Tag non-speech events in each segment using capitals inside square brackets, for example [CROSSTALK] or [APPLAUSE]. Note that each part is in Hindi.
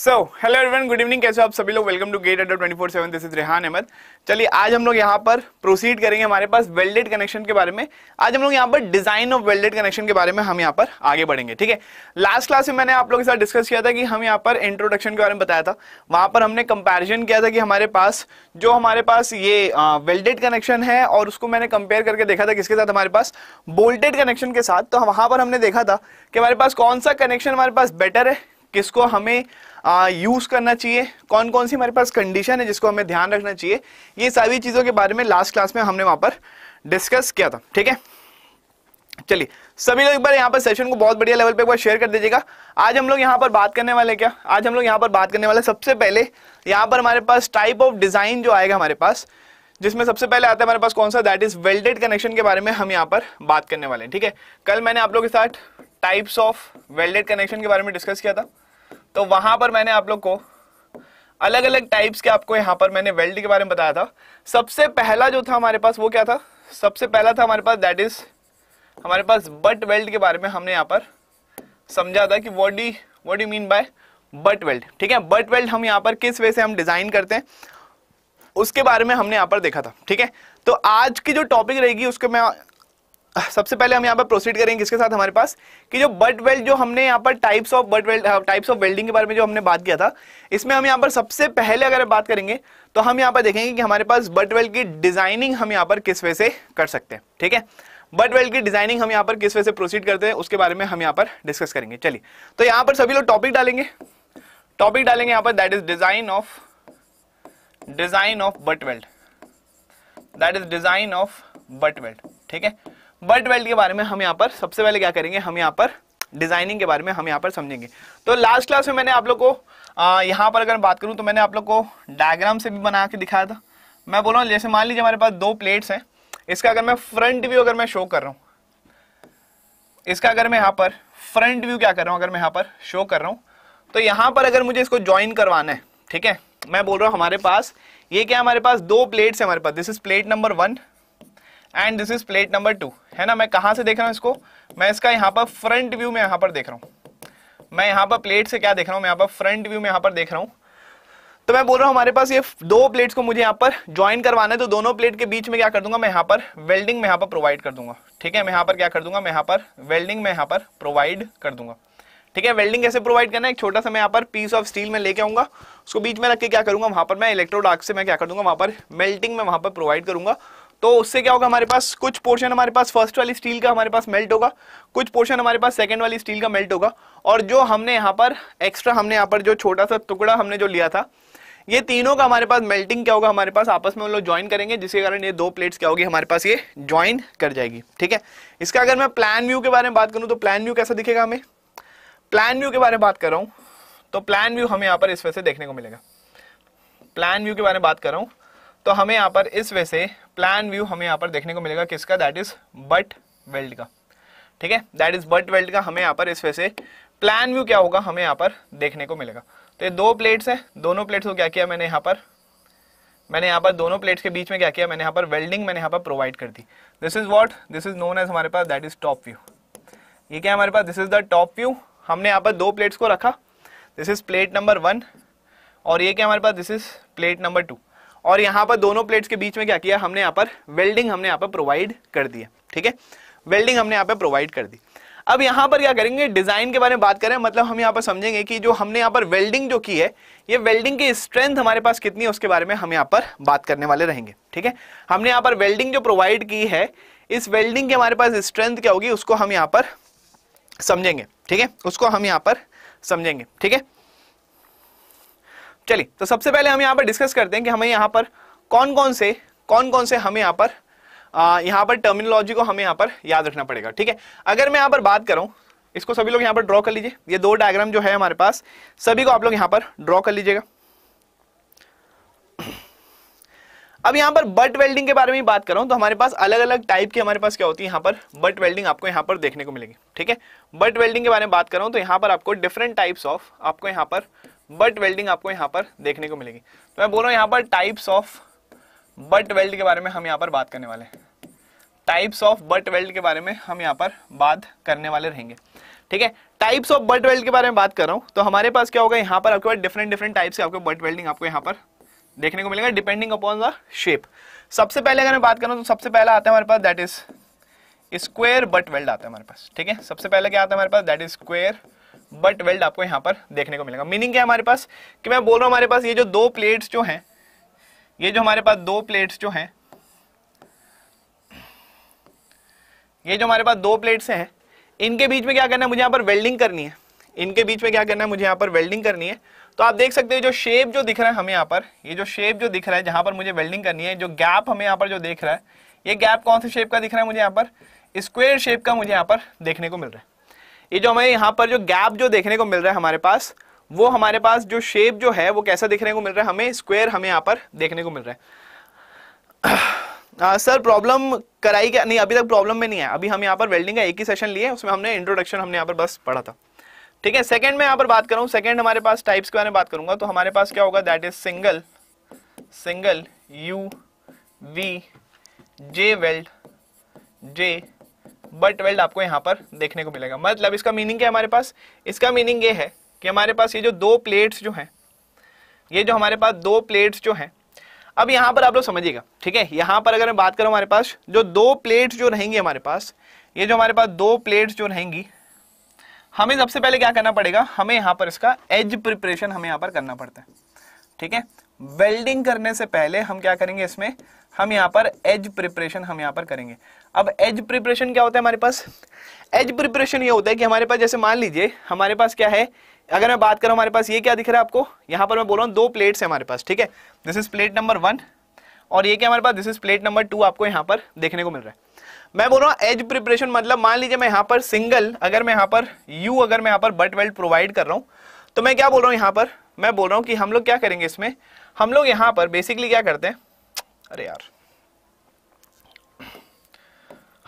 सो हेलो एवरीवन गुड इवनिंग कैसे हो आप सभी लोग welcome to GATE Adda twenty four seven this is Rehan Ahmed चलिए आज हम लोग यहाँ पर प्रोसीड करेंगे हमारे पास वेल्डेड कनेक्शन के बारे में आज हम लोग यहाँ पर डिजाइन ऑफ वेल्डेड कनेक्शन के बारे में हम यहाँ पर आगे बढ़ेंगे ठीक है लास्ट क्लास में मैंने आप लोगों के साथ डिस्कस किया था कि हम यहाँ पर इंट्रोडक्शन के बारे में बताया था वहाँ पर हमने कंपेरिजन किया था कि हमारे पास जो हमारे पास ये वेल्डेड कनेक्शन है और उसको मैंने कंपेयर करके देखा था किसके साथ हमारे पास बोल्टेड कनेक्शन के साथ तो वहाँ पर हमने देखा था कि हमारे पास कौन सा कनेक्शन हमारे पास बेटर है किसको हमें यूज करना चाहिए कौन कौन सी हमारे पास कंडीशन है जिसको हमें ध्यान रखना चाहिए ये सारी चीजों के बारे में लास्ट क्लास में हमने वहां पर डिस्कस किया था ठीक है चलिए सभी लोग एक बार यहाँ पर सेशन को बहुत बढ़िया लेवल पे एक बार शेयर कर दीजिएगा आज हम लोग यहाँ पर बात करने वाले क्या आज हम लोग यहाँ पर बात करने वाले सबसे पहले यहाँ पर हमारे पास टाइप ऑफ डिजाइन जो आएगा हमारे पास जिसमें सबसे पहले आता है हमारे पास कौन सा दैट इज वेल्डेड कनेक्शन के बारे में हम यहाँ पर बात करने वाले हैं ठीक है कल मैंने आप लोग के साथ टाइप्स ऑफ वेल्डेड कनेक्शन के बारे में डिस्कस किया था तो वहां पर मैंने आप लोग को अलग अलग टाइप्स के आपको यहाँ पर मैंने वेल्ड के बारे में बताया था सबसे पहला जो था हमारे पास वो क्या था सबसे पहला था हमारे पास दैट इज हमारे पास बट वेल्ड के बारे में हमने यहाँ पर समझा था कि what the what the mean by butt weld ठीक है बट वेल्ड हम यहाँ पर किस वे से हम डिजाइन करते हैं उसके बारे में हमने यहाँ पर देखा था ठीक है तो आज की जो टॉपिक रहेगी उसके मैं सबसे पहले हम यहाँ पर प्रोसीड करेंगे इसके साथ हमारे पास कि जो बट वेल्ड जो हमने यहाँ पर types of butt weld types of welding के बारे में जो हमने बात किया था इसमें हम यहाँ पर सबसे पहले अगर बात करेंगे तो हम यहाँ पर देखेंगे कि हमारे पास बट वेल्ड की डिजाइनिंग हम यहाँ पर किस वे से कर सकते हैं ठीक है बट वेल्ड की डिजाइनिंग हम यहाँ पर किस वे से प्रोसीड करते हैं उसके बारे में हम यहाँ पर डिस्कस करेंगे चलिए तो यहाँ पर सभी लोग टॉपिक डालेंगे टॉपिक डालेंगे यहाँ पर that is design of design of butt weld that is design of butt weld ठीक है बट वेल्ड के बारे में हम यहाँ पर सबसे पहले क्या करेंगे हम यहाँ पर डिजाइनिंग के बारे में हम यहाँ पर समझेंगे तो लास्ट क्लास में मैंने आप लोग को यहाँ पर अगर बात करूँ तो मैंने आप लोग को डायग्राम से भी बना के दिखाया था मैं बोल रहा हूँ जैसे मान लीजिए हमारे पास दो प्लेट्स हैं इसका अगर मैं फ्रंट व्यू अगर मैं शो कर रहा हूँ इसका अगर मैं यहाँ पर फ्रंट व्यू क्या कर रहा हूँ अगर मैं यहाँ पर शो कर रहा हूँ तो यहाँ पर अगर मुझे इसको ज्वाइन करवाना है ठीक है मैं बोल रहा हूँ हमारे पास ये क्या हमारे पास दो प्लेट्स है हमारे पास this is plate number one and this is plate number two है ना मैं कहा से देख रहा हूँ इसको मैं इसका यहाँ पर फ्रंट व्यू में यहाँ पर देख रहा हूँ मैं यहाँ पर प्लेट से क्या देख रहा हूं मैं यहां पर फ्रंट व्यू में यहां पर देख रहा हूँ तो मैं बोल रहा हूँ हमारे पास ये दो प्लेट्स को मुझे यहाँ पर ज्वाइन करवाना है तो दोनों प्लेट के बीच में क्या कर दूंगा मैं यहाँ पर वेल्डिंग में यहां पर प्रोवाइड कर दूंगा ठीक है मैं यहाँ पर क्या कर दूंगा मैं यहाँ पर वेल्डिंग में यहाँ पर प्रोवाइड कर दूंगा ठीक है वेल्डिंग कैसे प्रोवाइड करना है एक छोटा सा मैं यहाँ पर पीस ऑफ स्टील में लेके आऊंगा उसको बीच में रख के क्या करूंगा वहां पर मैं इलेक्ट्रोड आग से मैं क्या कर दूंगा वहां पर मेल्टिंग में वहां पर प्रोवाइड करूंगा तो उससे क्या होगा हमारे पास कुछ पोर्शन हमारे पास फर्स्ट वाली स्टील का हमारे पास मेल्ट होगा कुछ पोर्शन हमारे पास सेकेंड वाली स्टील का मेल्ट होगा और जो हमने यहाँ पर एक्स्ट्रा हमने यहाँ पर जो छोटा सा टुकड़ा हमने जो लिया था ये तीनों का हमारे पास मेल्टिंग क्या होगा हमारे पास आपस में हम लोग ज्वाइन करेंगे जिसके कारण ये दो प्लेट्स क्या होगी हमारे पास ये ज्वाइन कर जाएगी ठीक है इसका अगर मैं प्लान व्यू के बारे में बात करूँ तो प्लान व्यू कैसा दिखेगा हमें प्लान व्यू के बारे में बात कर रहा हूँ तो प्लान व्यू हमें यहाँ पर इस वजह से देखने को मिलेगा प्लान व्यू के बारे में बात कर रहा हूँ तो हमें यहाँ पर इस वजह से प्लान व्यू हमें यहाँ पर देखने को मिलेगा किसका दैट इज बट वेल्ड का ठीक है दैट इज बट वेल्ड का हमें यहाँ पर इस वैसे प्लान व्यू क्या होगा हमें यहाँ पर देखने को मिलेगा तो ये दो प्लेट्स हैं दोनों प्लेट्स को क्या किया मैंने यहाँ पर मैंने यहाँ पर दोनों प्लेट्स के बीच में क्या किया मैंने यहाँ पर वेल्डिंग मैंने यहाँ पर प्रोवाइड कर दी this is what this is known as हमारे पास दैट इज टॉप व्यू ये क्या हमारे पास this is the top view हमने यहाँ पर दो प्लेट्स को रखा this is plate number one और ये क्या हमारे पास this is plate number two और यहाँ पर दोनों प्लेट्स के बीच में क्या किया हमने यहाँ पर वेल्डिंग हमने यहां पर प्रोवाइड कर दी है ठीक है वेल्डिंग हमने यहां पर प्रोवाइड कर दी अब यहाँ पर क्या करेंगे डिजाइन के बारे में बात करें मतलब हम यहाँ पर समझेंगे कि जो हमने यहाँ पर वेल्डिंग जो की है ये वेल्डिंग की स्ट्रेंथ हमारे पास कितनी है उसके बारे में हम यहाँ पर बात करने वाले रहेंगे ठीक है हमने यहाँ पर वेल्डिंग जो प्रोवाइड की है इस वेल्डिंग की हमारे पास स्ट्रेंथ क्या होगी उसको हम यहाँ पर समझेंगे ठीक है उसको हम यहाँ पर समझेंगे ठीक है चलिए तो सबसे पहले हम यहाँ पर डिस्कस करते हैं कि हमें यहाँ पर कौन कौन से कौन कौन से हमें यहाँ पर आ, यहाँ पर टर्मिनोलॉजी को हमें यहाँ पर याद रखना पड़ेगा ठीक है अगर मैं यहाँ पर बात करूँ इसको सभी लोग यहाँ पर ड्रॉ कर लीजिए ये दो डायग्राम जो है हमारे पास सभी को आप लोग यहाँ पर ड्रॉ कर लीजिएगा अब यहाँ पर बट वेल्डिंग के बारे में बात करूँ तो हमारे पास अलग अलग टाइप की हमारे पास क्या होती है यहाँ पर बट वेल्डिंग आपको यहाँ पर देखने को मिलेगी ठीक है बट वेल्डिंग के बारे में बात करूँ तो यहाँ पर आपको डिफरेंट टाइप्स ऑफ आपको यहाँ पर बट वेल्डिंग आपको यहां पर देखने को मिलेगी तो मैं बोल रहा हूं यहां पर टाइप्स ऑफ बट वेल्ड के बारे में हम यहां पर बात करने वाले हैं टाइप्स ऑफ बट वेल्ड के बारे में हम यहां पर बात करने वाले रहेंगे ठीक है टाइप्स ऑफ बट वेल्ड के बारे में बात कर रहा हूं तो हमारे पास क्या होगा यहां पर आपके पास डिफरेंट डिफरेंट टाइप्स के आपके बट वेल्डिंग आपको यहां पर देखने को मिलेगा डिपेंडिंग अपॉन द शेप सबसे पहले अगर मैं बात करूं तो सबसे पहला आता है हमारे पास that is square butt weld आता है हमारे पास ठीक है सबसे पहले क्या आता है हमारे पास that is square butt weld आपको यहां पर देखने को मिलेगा मीनिंग क्या हमारे पास कि मैं बोल रहा हूं हमारे पास ये जो दो प्लेट्स जो हैं ये जो हमारे पास दो प्लेट्स जो हैं ये जो हमारे पास दो प्लेट्स हैं इनके बीच में क्या करना है मुझे यहाँ पर वेल्डिंग करनी है इनके बीच में क्या करना है मुझे यहाँ पर वेल्डिंग करनी है तो आप देख सकते हो जो शेप जो दिख रहा है हमें यहाँ पर ये जो शेप जो दिख रहा है जहां पर मुझे वेल्डिंग करनी है जो गैप हमें यहां पर जो देख रहा है ये गैप कौन से शेप का दिख रहा है मुझे यहाँ पर स्क्वेयर शेप का मुझे यहाँ पर देखने को मिल रहा है ये जो हमें यहाँ पर जो गैप जो देखने को मिल रहा है हमारे पास वो हमारे पास जो शेप जो है वो कैसा देखने को मिल रहा है हमें स्क्वायर हमें यहाँ पर देखने को मिल रहा है सर हाँ, प्रॉब्लम कराई क्या नहीं अभी तक प्रॉब्लम में नहीं है अभी हम यहाँ पर वेल्डिंग का एक ही सेशन लिए उसमें हमने इंट्रोडक्शन हमने यहाँ पर बस पढ़ा था ठीक है सेकेंड में यहाँ पर बात करूँ सेकेंड हमारे पास टाइप्स के बारे में बात करूंगा तो हमारे पास क्या होगा that is single single U V J weld J butt weld आपको यहाँ पर देखने को मिलेगा मतलब इसका मीनिंग क्या है हमारे पास इसका मीनिंग ये है कि हमारे पास ये जो दो प्लेट्स जो हैं ये जो हमारे पास दो प्लेट्स जो हैं अब यहाँ पर आप लोग समझिएगा ठीक है यहाँ पर अगर मैं बात करूँ हमारे पास जो दो प्लेट्स जो रहेंगी हमारे पास ये जो हमारे पास दो प्लेट्स जो रहेंगी हमें सबसे पहले क्या करना पड़ेगा हमें यहाँ पर इसका एज प्रिपरेशन हमें यहाँ पर करना पड़ता है ठीक है वेल्डिंग करने से पहले हम क्या करेंगे इसमें हम यहाँ पर एज प्रिपरेशन हम यहाँ पर करेंगे अब एज प्रिपरेशन क्या होता है हमारे पास एज प्रिपरेशन ये होता है कि हमारे पास जैसे मान लीजिए हमारे पास क्या है अगर मैं बात करूँ हमारे पास ये क्या दिख रहा है आपको यहाँ पर मैं बोल रहा हूँ दो प्लेट्स है हमारे पास ठीक है this is plate number one और ये क्या हमारे पास this is plate number two आपको यहाँ पर देखने को मिल रहा है मैं बोल रहा हूँ एज प्रिपरेशन मतलब मान लीजिए मैं यहाँ पर सिंगल अगर मैं यहाँ पर यू अगर मैं यहाँ पर बट वेल्ट प्रोवाइड कर रहा हूँ तो मैं क्या बोल रहा हूँ यहाँ पर मैं बोल रहा हूँ कि हम लोग क्या करेंगे इसमें हम लोग यहाँ पर बेसिकली क्या करते हैं अरे यार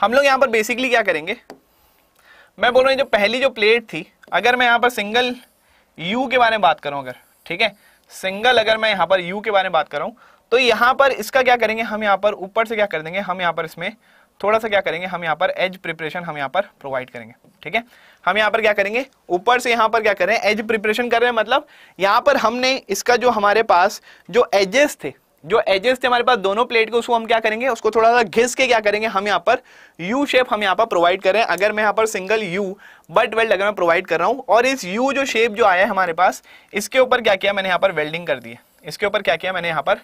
हम लोग यहां पर बेसिकली क्या करेंगे मैं बोल रहा हूं जो पहली जो प्लेट थी अगर मैं यहां पर सिंगल यू के बारे में बात करूं अगर ठीक है सिंगल अगर मैं यहां पर यू के बारे में बात कर रहा तो यहां पर इसका क्या करेंगे हम यहाँ पर ऊपर से क्या कर देंगे हम यहां पर इसमें थोड़ा सा क्या करेंगे हम यहाँ पर एज प्रिपरेशन हम यहाँ पर प्रोवाइड करेंगे ठीक है हम यहाँ पर क्या करेंगे ऊपर से यहां पर क्या कर रहे हैं एज प्रिपरेशन कर रहे हैं मतलब यहां पर हमने इसका जो हमारे पास जो एजेस थे जो एजेस थे हमारे पास दोनों प्लेट के उसको हम क्या करेंगे उसको थोड़ा सा घिस के क्या करेंगे हम यहाँ पर यू शेप हम यहाँ पर प्रोवाइड करें अगर मैं यहाँ पर सिंगल यू बट वेल्ड अगर मैं प्रोवाइड कर रहा हूँ और इस यू जो शेप जो आया है हमारे पास इसके ऊपर क्या किया मैंने यहाँ पर वेल्डिंग कर दी है इसके ऊपर क्या किया मैंने यहाँ पर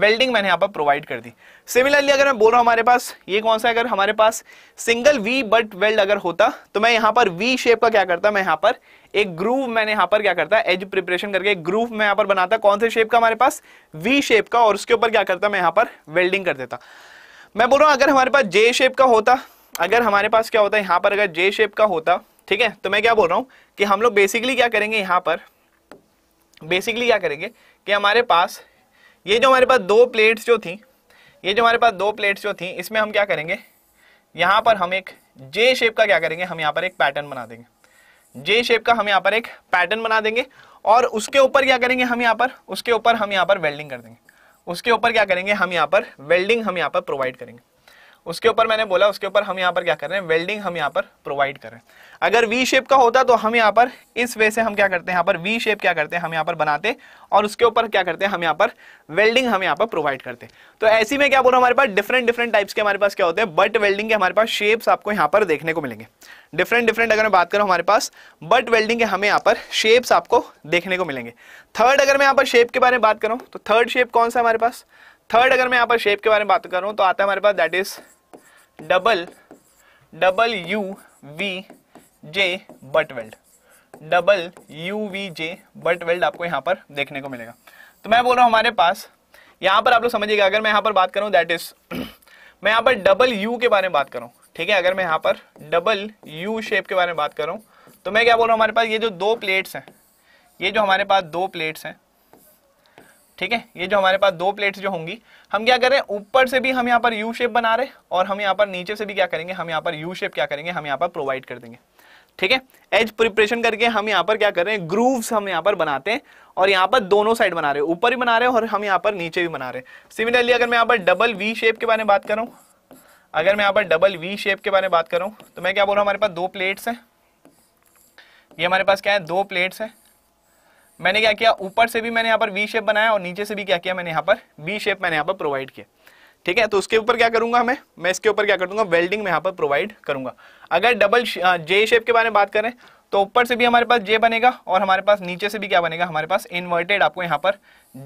वेल्डिंग मैंने यहाँ पर प्रोवाइड कर दी सिमिलरली अगर मैं बोल रहा हूँ हमारे पास ये कौन सा अगर हमारे पास सिंगल वी बट वेल्ड अगर होता तो मैं यहाँ पर वी शेप का क्या करता मैं यहाँ पर एक ग्रूव मैंने यहाँ पर क्या करता एज प्रिपरेशन करके एक ग्रूव मैं यहाँ पर बनाता कौन से शेप का हमारे पास वी शेप का और उसके ऊपर क्या करता मैं यहाँ पर वेल्डिंग कर देता मैं बोल रहा हूँ अगर हमारे पास जे शेप का होता अगर हमारे पास क्या होता है यहाँ पर अगर जे शेप का होता ठीक है तो मैं क्या बोल रहा हूँ कि हम लोग बेसिकली क्या करेंगे यहाँ पर बेसिकली क्या करेंगे कि हमारे पास ये जो हमारे पास दो प्लेट्स जो थी ये जो हमारे पास दो प्लेट्स जो थी इसमें हम क्या करेंगे यहाँ पर हम एक जे शेप का क्या करेंगे हम यहाँ पर एक पैटर्न बना देंगे जे शेप का हम यहाँ पर एक पैटर्न बना देंगे और उसके ऊपर क्या करेंगे हम यहाँ पर उसके ऊपर हम यहाँ पर वेल्डिंग कर देंगे उसके ऊपर क्या करेंगे हम यहाँ पर वेल्डिंग हम यहाँ पर प्रोवाइड करेंगे उसके ऊपर मैंने बोला उसके ऊपर हम यहाँ पर क्या कर रहे हैं वेल्डिंग हम यहाँ पर प्रोवाइड कर रहे हैं अगर वी शेप का होता तो हम यहाँ पर इस वे से हम क्या करते हैं यहाँ पर वी शेप क्या करते हैं हम यहाँ पर बनाते और उसके ऊपर क्या करते हैं हम यहाँ पर वेल्डिंग हम यहाँ पर प्रोवाइड करते तो ऐसी में क्या बोल हमारे पास डिफरेंट डिफरेंट टाइप्स के हमारे पास क्या होते हैं बट वेल्डिंग के हमारे पास शेप्स आपको यहाँ पर देखने को मिलेंगे डिफरेंट डिफरेंट अगर मैं बात करूँ हमारे पास बट वेल्डिंग के हमें यहाँ पर शेप्स आपको देखने को मिलेंगे थर्ड अगर मैं यहाँ पर शेप के बारे में बात करूँ तो थर्ड शेप कौन सा हमारे पास थर्ड अगर मैं यहाँ पर शेप के बारे में बात करूँ तो आता है हमारे पास that is double double U V J butt weld double U V J butt weld आपको यहाँ पर देखने को मिलेगा तो मैं बोल रहा हूँ हमारे पास यहाँ पर आप लोग समझिएगा अगर मैं यहाँ पर बात करूँ दैट इज [CLEARS THROAT] मैं यहाँ पर डबल यू के बारे में बात करूँ ठीक है अगर मैं यहाँ पर डबल यू शेप के बारे में बात करूँ तो मैं क्या बोल रहा हूँ हमारे पास ये जो दो प्लेट्स हैं ये जो हमारे पास दो प्लेट्स हैं ठीक है ये जो हमारे पास दो प्लेट्स जो होंगी हम क्या कर रहे हैं ऊपर से भी हम यहाँ पर यू शेप बना रहे हैं और हम यहाँ पर नीचे से भी क्या करेंगे हम यहाँ पर यू शेप क्या करेंगे हम यहाँ पर प्रोवाइड कर देंगे ठीक है एज प्रिपरेशन करके हम यहाँ पर क्या कर रहे हैं ग्रूव्स हम यहाँ पर बनाते हैं और यहाँ पर दोनों साइड बना रहे हैं ऊपर भी बना रहे हैं और हम यहाँ पर नीचे भी बना रहे हैं सिमिलरली अगर मैं यहाँ पर डबल वी शेप के बारे में बात करूँ अगर मैं यहाँ पर डबल वी शेप के बारे में बात करूँ तो मैं क्या बोल रहा हूँ हमारे पास दो प्लेट्स हैं ये हमारे पास क्या है दो प्लेट्स हैं मैंने क्या किया ऊपर से भी मैंने यहाँ पर वी शेप बनाया और नीचे से भी क्या किया मैंने यहाँ पर वी शेप मैंने यहाँ पर प्रोवाइड किया ठीक है तो उसके ऊपर क्या करूंगा मैं मैं इसके ऊपर क्या कर दूंगा वेल्डिंग में यहाँ पर प्रोवाइड करूंगा अगर डबल जे शेप के बारे में बात करें तो ऊपर से भी हमारे पास जे बनेगा और हमारे पास नीचे से भी क्या बनेगा हमारे पास इन्वर्टेड आपको यहाँ पर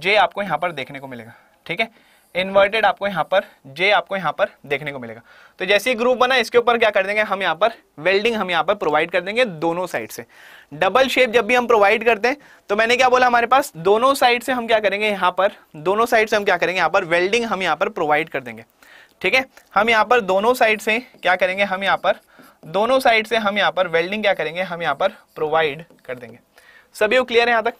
जे आपको यहाँ पर देखने को मिलेगा ठीक है इन्वर्टेड आपको यहाँ पर जे आपको यहाँ पर देखने को मिलेगा तो जैसे ही ग्रुप बना इसके ऊपर क्या कर देंगे हम यहाँ पर वेल्डिंग हम यहाँ पर प्रोवाइड कर देंगे दोनों साइड से डबल शेप जब भी हम प्रोवाइड करते हैं तो मैंने क्या बोला हमारे पास दोनों साइड से हम क्या करेंगे यहाँ पर दोनों साइड से हम क्या करेंगे यहाँ पर वेल्डिंग हम यहाँ पर प्रोवाइड कर देंगे ठीक है हम यहाँ पर दोनों साइड से क्या करेंगे हम यहाँ पर दोनों साइड से हम यहाँ पर वेल्डिंग क्या करेंगे हम यहाँ पर प्रोवाइड कर देंगे सभी को क्लियर है यहाँ तक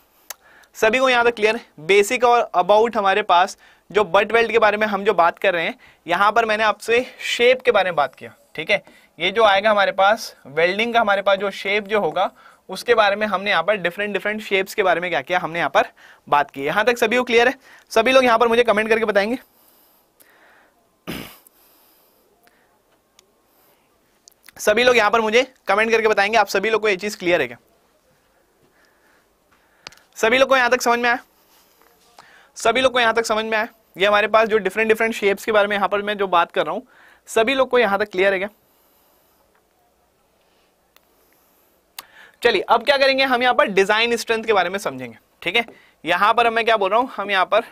सभी को यहाँ तक क्लियर है बेसिक और अबाउट हमारे पास जो बट वेल्ट के बारे में हम जो बात कर रहे हैं यहां पर मैंने आपसे शेप के बारे में बात किया ठीक है ये जो आएगा हमारे पास वेल्डिंग का हमारे पास जो शेप जो होगा उसके बारे में हमने यहाँ पर डिफरेंट डिफरेंट शेप्स के बारे में क्या किया हमने यहाँ पर बात की यहां तक सभी को क्लियर है सभी लोग यहां पर मुझे कमेंट करके बताएंगे सभी लोग यहाँ पर मुझे कमेंट करके बताएंगे आप सभी लोग को ये चीज़ क्लियर है क्या सभी लोग को यहां तक समझ में आया सभी लोग को यहाँ तक समझ में आया ये हमारे पास जो डिफरेंट डिफरेंट शेप्स के बारे में यहां पर मैं जो बात कर रहा हूँ सभी लोग को यहां तक क्लियर है क्या चलिए अब क्या करेंगे हम यहां पर डिजाइन स्ट्रेंथ के बारे में समझेंगे ठीक है यहां पर मैं क्या बोल रहा हूं हम यहां पर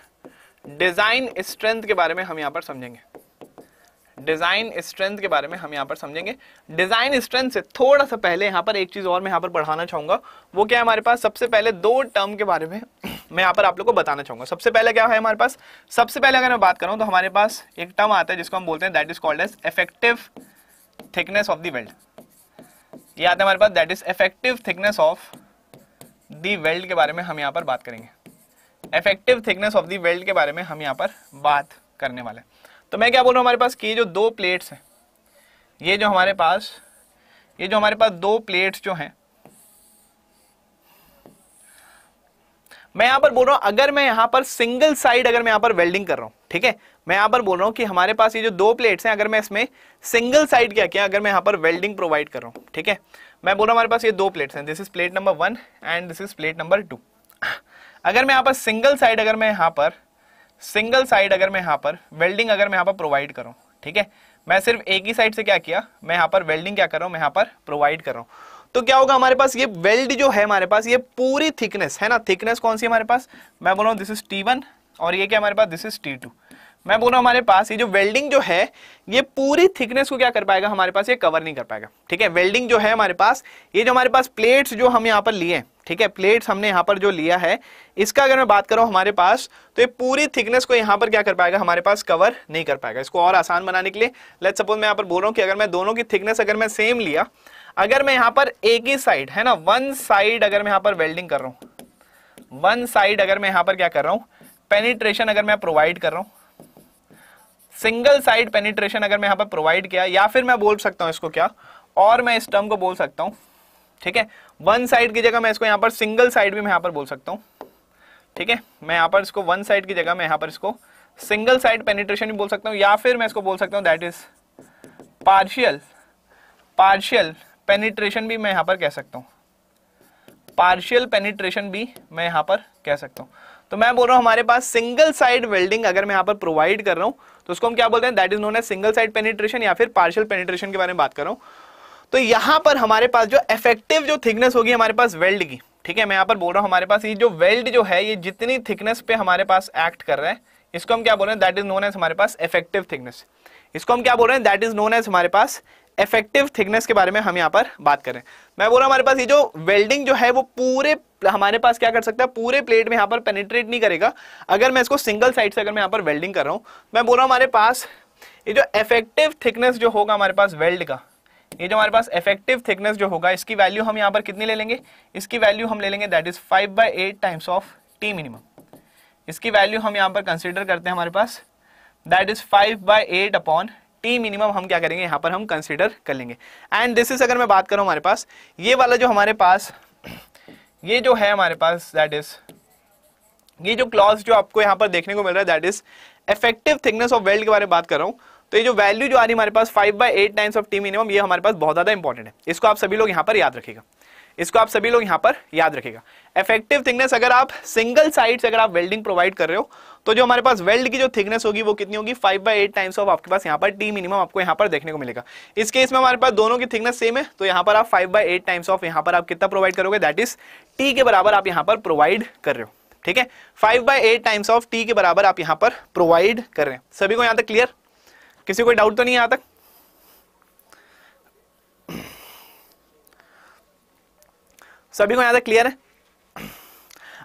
डिजाइन स्ट्रेंथ के बारे में हम यहां पर समझेंगे डिजाइन स्ट्रेंथ के बारे में हम यहाँ पर समझेंगे डिजाइन स्ट्रेंथ से थोड़ा सा पहले यहाँ पर एक चीज और मैं यहाँ पर बढ़ाना चाहूंगा वो क्या है हमारे पास सबसे पहले दो टर्म के बारे में मैं यहाँ पर आप लोग को बताना चाहूंगा सबसे पहले क्या है हमारे पास सबसे पहले अगर मैं बात करूँ तो हमारे पास एक टर्म आता है जिसको हम बोलते हैं that is called as effective thickness of the weld ये आता है हमारे पास that is effective thickness of the weld के बारे में हम यहाँ पर बात करेंगे effective thickness of the weld के बारे में हम यहाँ पर बात करने वाले हैं तो मैं क्या बोल रहा हूँ हमारे पास कि ये जो दो प्लेट्स हैं ये जो हमारे पास ये जो हमारे पास दो प्लेट्स जो हैं मैं यहां पर बोल रहा हूं अगर मैं यहां पर सिंगल साइड अगर मैं यहां पर वेल्डिंग कर रहा हूँ ठीक है मैं यहां पर बोल रहा हूं कि हमारे पास ये जो दो प्लेट्स हैं अगर मैं इसमें सिंगल साइड क्या किया अगर मैं यहां पर वेल्डिंग प्रोवाइड कर रहा हूँ ठीक है मैं बोल रहा हूँ हमारे पास ये दो प्लेट्स हैं this is plate number one and this is plate number two अगर मैं यहाँ पर सिंगल साइड अगर मैं यहाँ पर सिंगल साइड अगर मैं यहां पर वेल्डिंग अगर मैं यहां पर प्रोवाइड करूं ठीक है मैं सिर्फ एक ही साइड से क्या किया मैं यहां पर वेल्डिंग क्या कर रहा हूं मैं यहां पर प्रोवाइड कर रहा हूं तो क्या होगा हमारे पास ये वेल्ड जो है हमारे पास ये पूरी थिकनेस है ना थिकनेस कौन सी हमारे पास मैं बोल रहा हूँ दिस इज टी वन और ये क्या हमारे पास दिस इज टी टू मैं बोल रहा हूं हमारे पास ये जो वेल्डिंग जो है ये पूरी थिकनेस को क्या कर पाएगा हमारे पास ये कवर नहीं कर पाएगा ठीक है वेल्डिंग जो है हमारे पास ये जो हमारे पास प्लेट्स जो हम यहाँ पर लिए हैं ठीक है प्लेट्स हमने यहाँ पर जो लिया है इसका अगर मैं बात करूँ हमारे पास तो ये पूरी थिकनेस को यहाँ पर क्या कर पाएगा हमारे पास कवर नहीं कर पाएगा इसको और आसान बनाने के लिए लेट सपोज मैं यहाँ पर बोल रहा हूँ कि अगर मैं दोनों की थिकनेस अगर मैं सेम लिया अगर मैं यहाँ पर एक ही साइड है ना वन साइड अगर मैं यहाँ पर वेल्डिंग कर रहा हूँ वन साइड अगर मैं यहाँ पर क्या कर रहा हूँ पेनिट्रेशन अगर मैं प्रोवाइड कर रहा हूँ सिंगल साइड पेनिट्रेशन अगर मैं यहाँ पर प्रोवाइड किया या फिर मैं बोल सकता हूँ इसको क्या और मैं इस टर्म को बोल सकता हूँ ठीक है वन साइड की जगह मैं इसको यहां पर सिंगल साइड भी मैं यहां पर बोल सकता हूं ठीक है मैं यहां पर इसको वन साइड की जगह मैं यहां पर इसको सिंगल साइड पेनिट्रेशन भी बोल सकता हूं या फिर मैं इसको बोल सकता हूं that is partial partial penetration भी मैं यहां पर कह सकता हूं पार्शियल पेनिट्रेशन भी मैं यहां पर कह सकता हूं तो मैं बोल रहा हूं हमारे पास सिंगल साइड वेल्डिंग अगर मैं यहां पर प्रोवाइड कर रहा हूं तो उसको हम क्या बोलते हैं that is known as single side penetration या फिर पार्शियल पेनिट्रेशन के बारे में बात कर रहा हूं तो यहां पर हमारे पास जो इफेक्टिव जो थिकनेस होगी हमारे पास वेल्ड की ठीक है मैं यहाँ पर बोल रहा हूँ हमारे पास ये जो वेल्ड जो है ये जितनी थिकनेस पे हमारे पास एक्ट कर रहा है इसको हम क्या बोल रहे हैं दैट इज नोन एज हमारे पास इफेक्टिव थिकनेस इसको हम क्या बोल रहे हैं दैट इज नोन एज हमारे पास इफेक्टिव थिकनेस के बारे में हम यहाँ पर बात करें मैं बोल रहा हूँ हमारे पास ये जो वेल्डिंग जो है वो पूरे हमारे पास क्या कर सकता है पूरे प्लेट में यहाँ पर पेनिट्रेट नहीं करेगा अगर मैं इसको सिंगल साइड से अगर मैं यहाँ पर वेल्डिंग कर रहा हूँ मैं बोल रहा हूँ हमारे पास ये जो इफेक्टिव थिकनेस जो होगा हमारे पास वेल्ड का ये जो हमारे पास इफेक्टिव थिकनेस जो होगा इसकी वैल्यू हम यहाँ पर कितनी ले लेंगे इसकी वैल्यू हम ले लेंगे that is five by eight times of T minimum इसकी वैल्यू हम यहाँ पर कंसिडर करते हैं हमारे पास that is five by eight upon T minimum हम क्या करेंगे यहाँ पर हम कंसिडर कर लेंगे एंड दिस इज अगर मैं बात करूँ हमारे पास ये वाला जो हमारे पास ये जो है हमारे पास दैट इज ये जो क्लॉज जो आपको यहाँ पर देखने को मिल रहा है that is effective thickness of weld के बारे में बात कर रहा हूं तो ये जो वैल्यू जो आ रही हमारे पास five by eight times of T minimum ये हमारे पास बहुत ज्यादा इंपॉर्टेंट है इसको आप सभी लोग यहां पर याद रखेगा इसको आप सभी लोग यहां पर याद रखेगा इफेक्टिव थिकनेस अगर आप सिंगल साइड से अगर आप वेल्डिंग प्रोवाइड कर रहे हो तो जो हमारे पास वेल्ड की जो थिकनेस होगी वो कितनी होगी five by eight times of आपके पास यहां पर टी मिनिमम आपको यहां पर देखने को मिलेगा इस केस में हमारे पास दोनों की थिकनेस सेम है तो यहां पर आप five by eight times of यहां पर आप कितना प्रोवाइड करोगे दैट इज टी के बराबर आप यहां पर प्रोवाइड कर रहे हो ठीक है five by eight times of T के बराबर आप यहां पर प्रोवाइड कर रहे हैं सभी को यहां तक क्लियर किसी को डाउट तो नहीं यहां तक सभी को यहां तक क्लियर है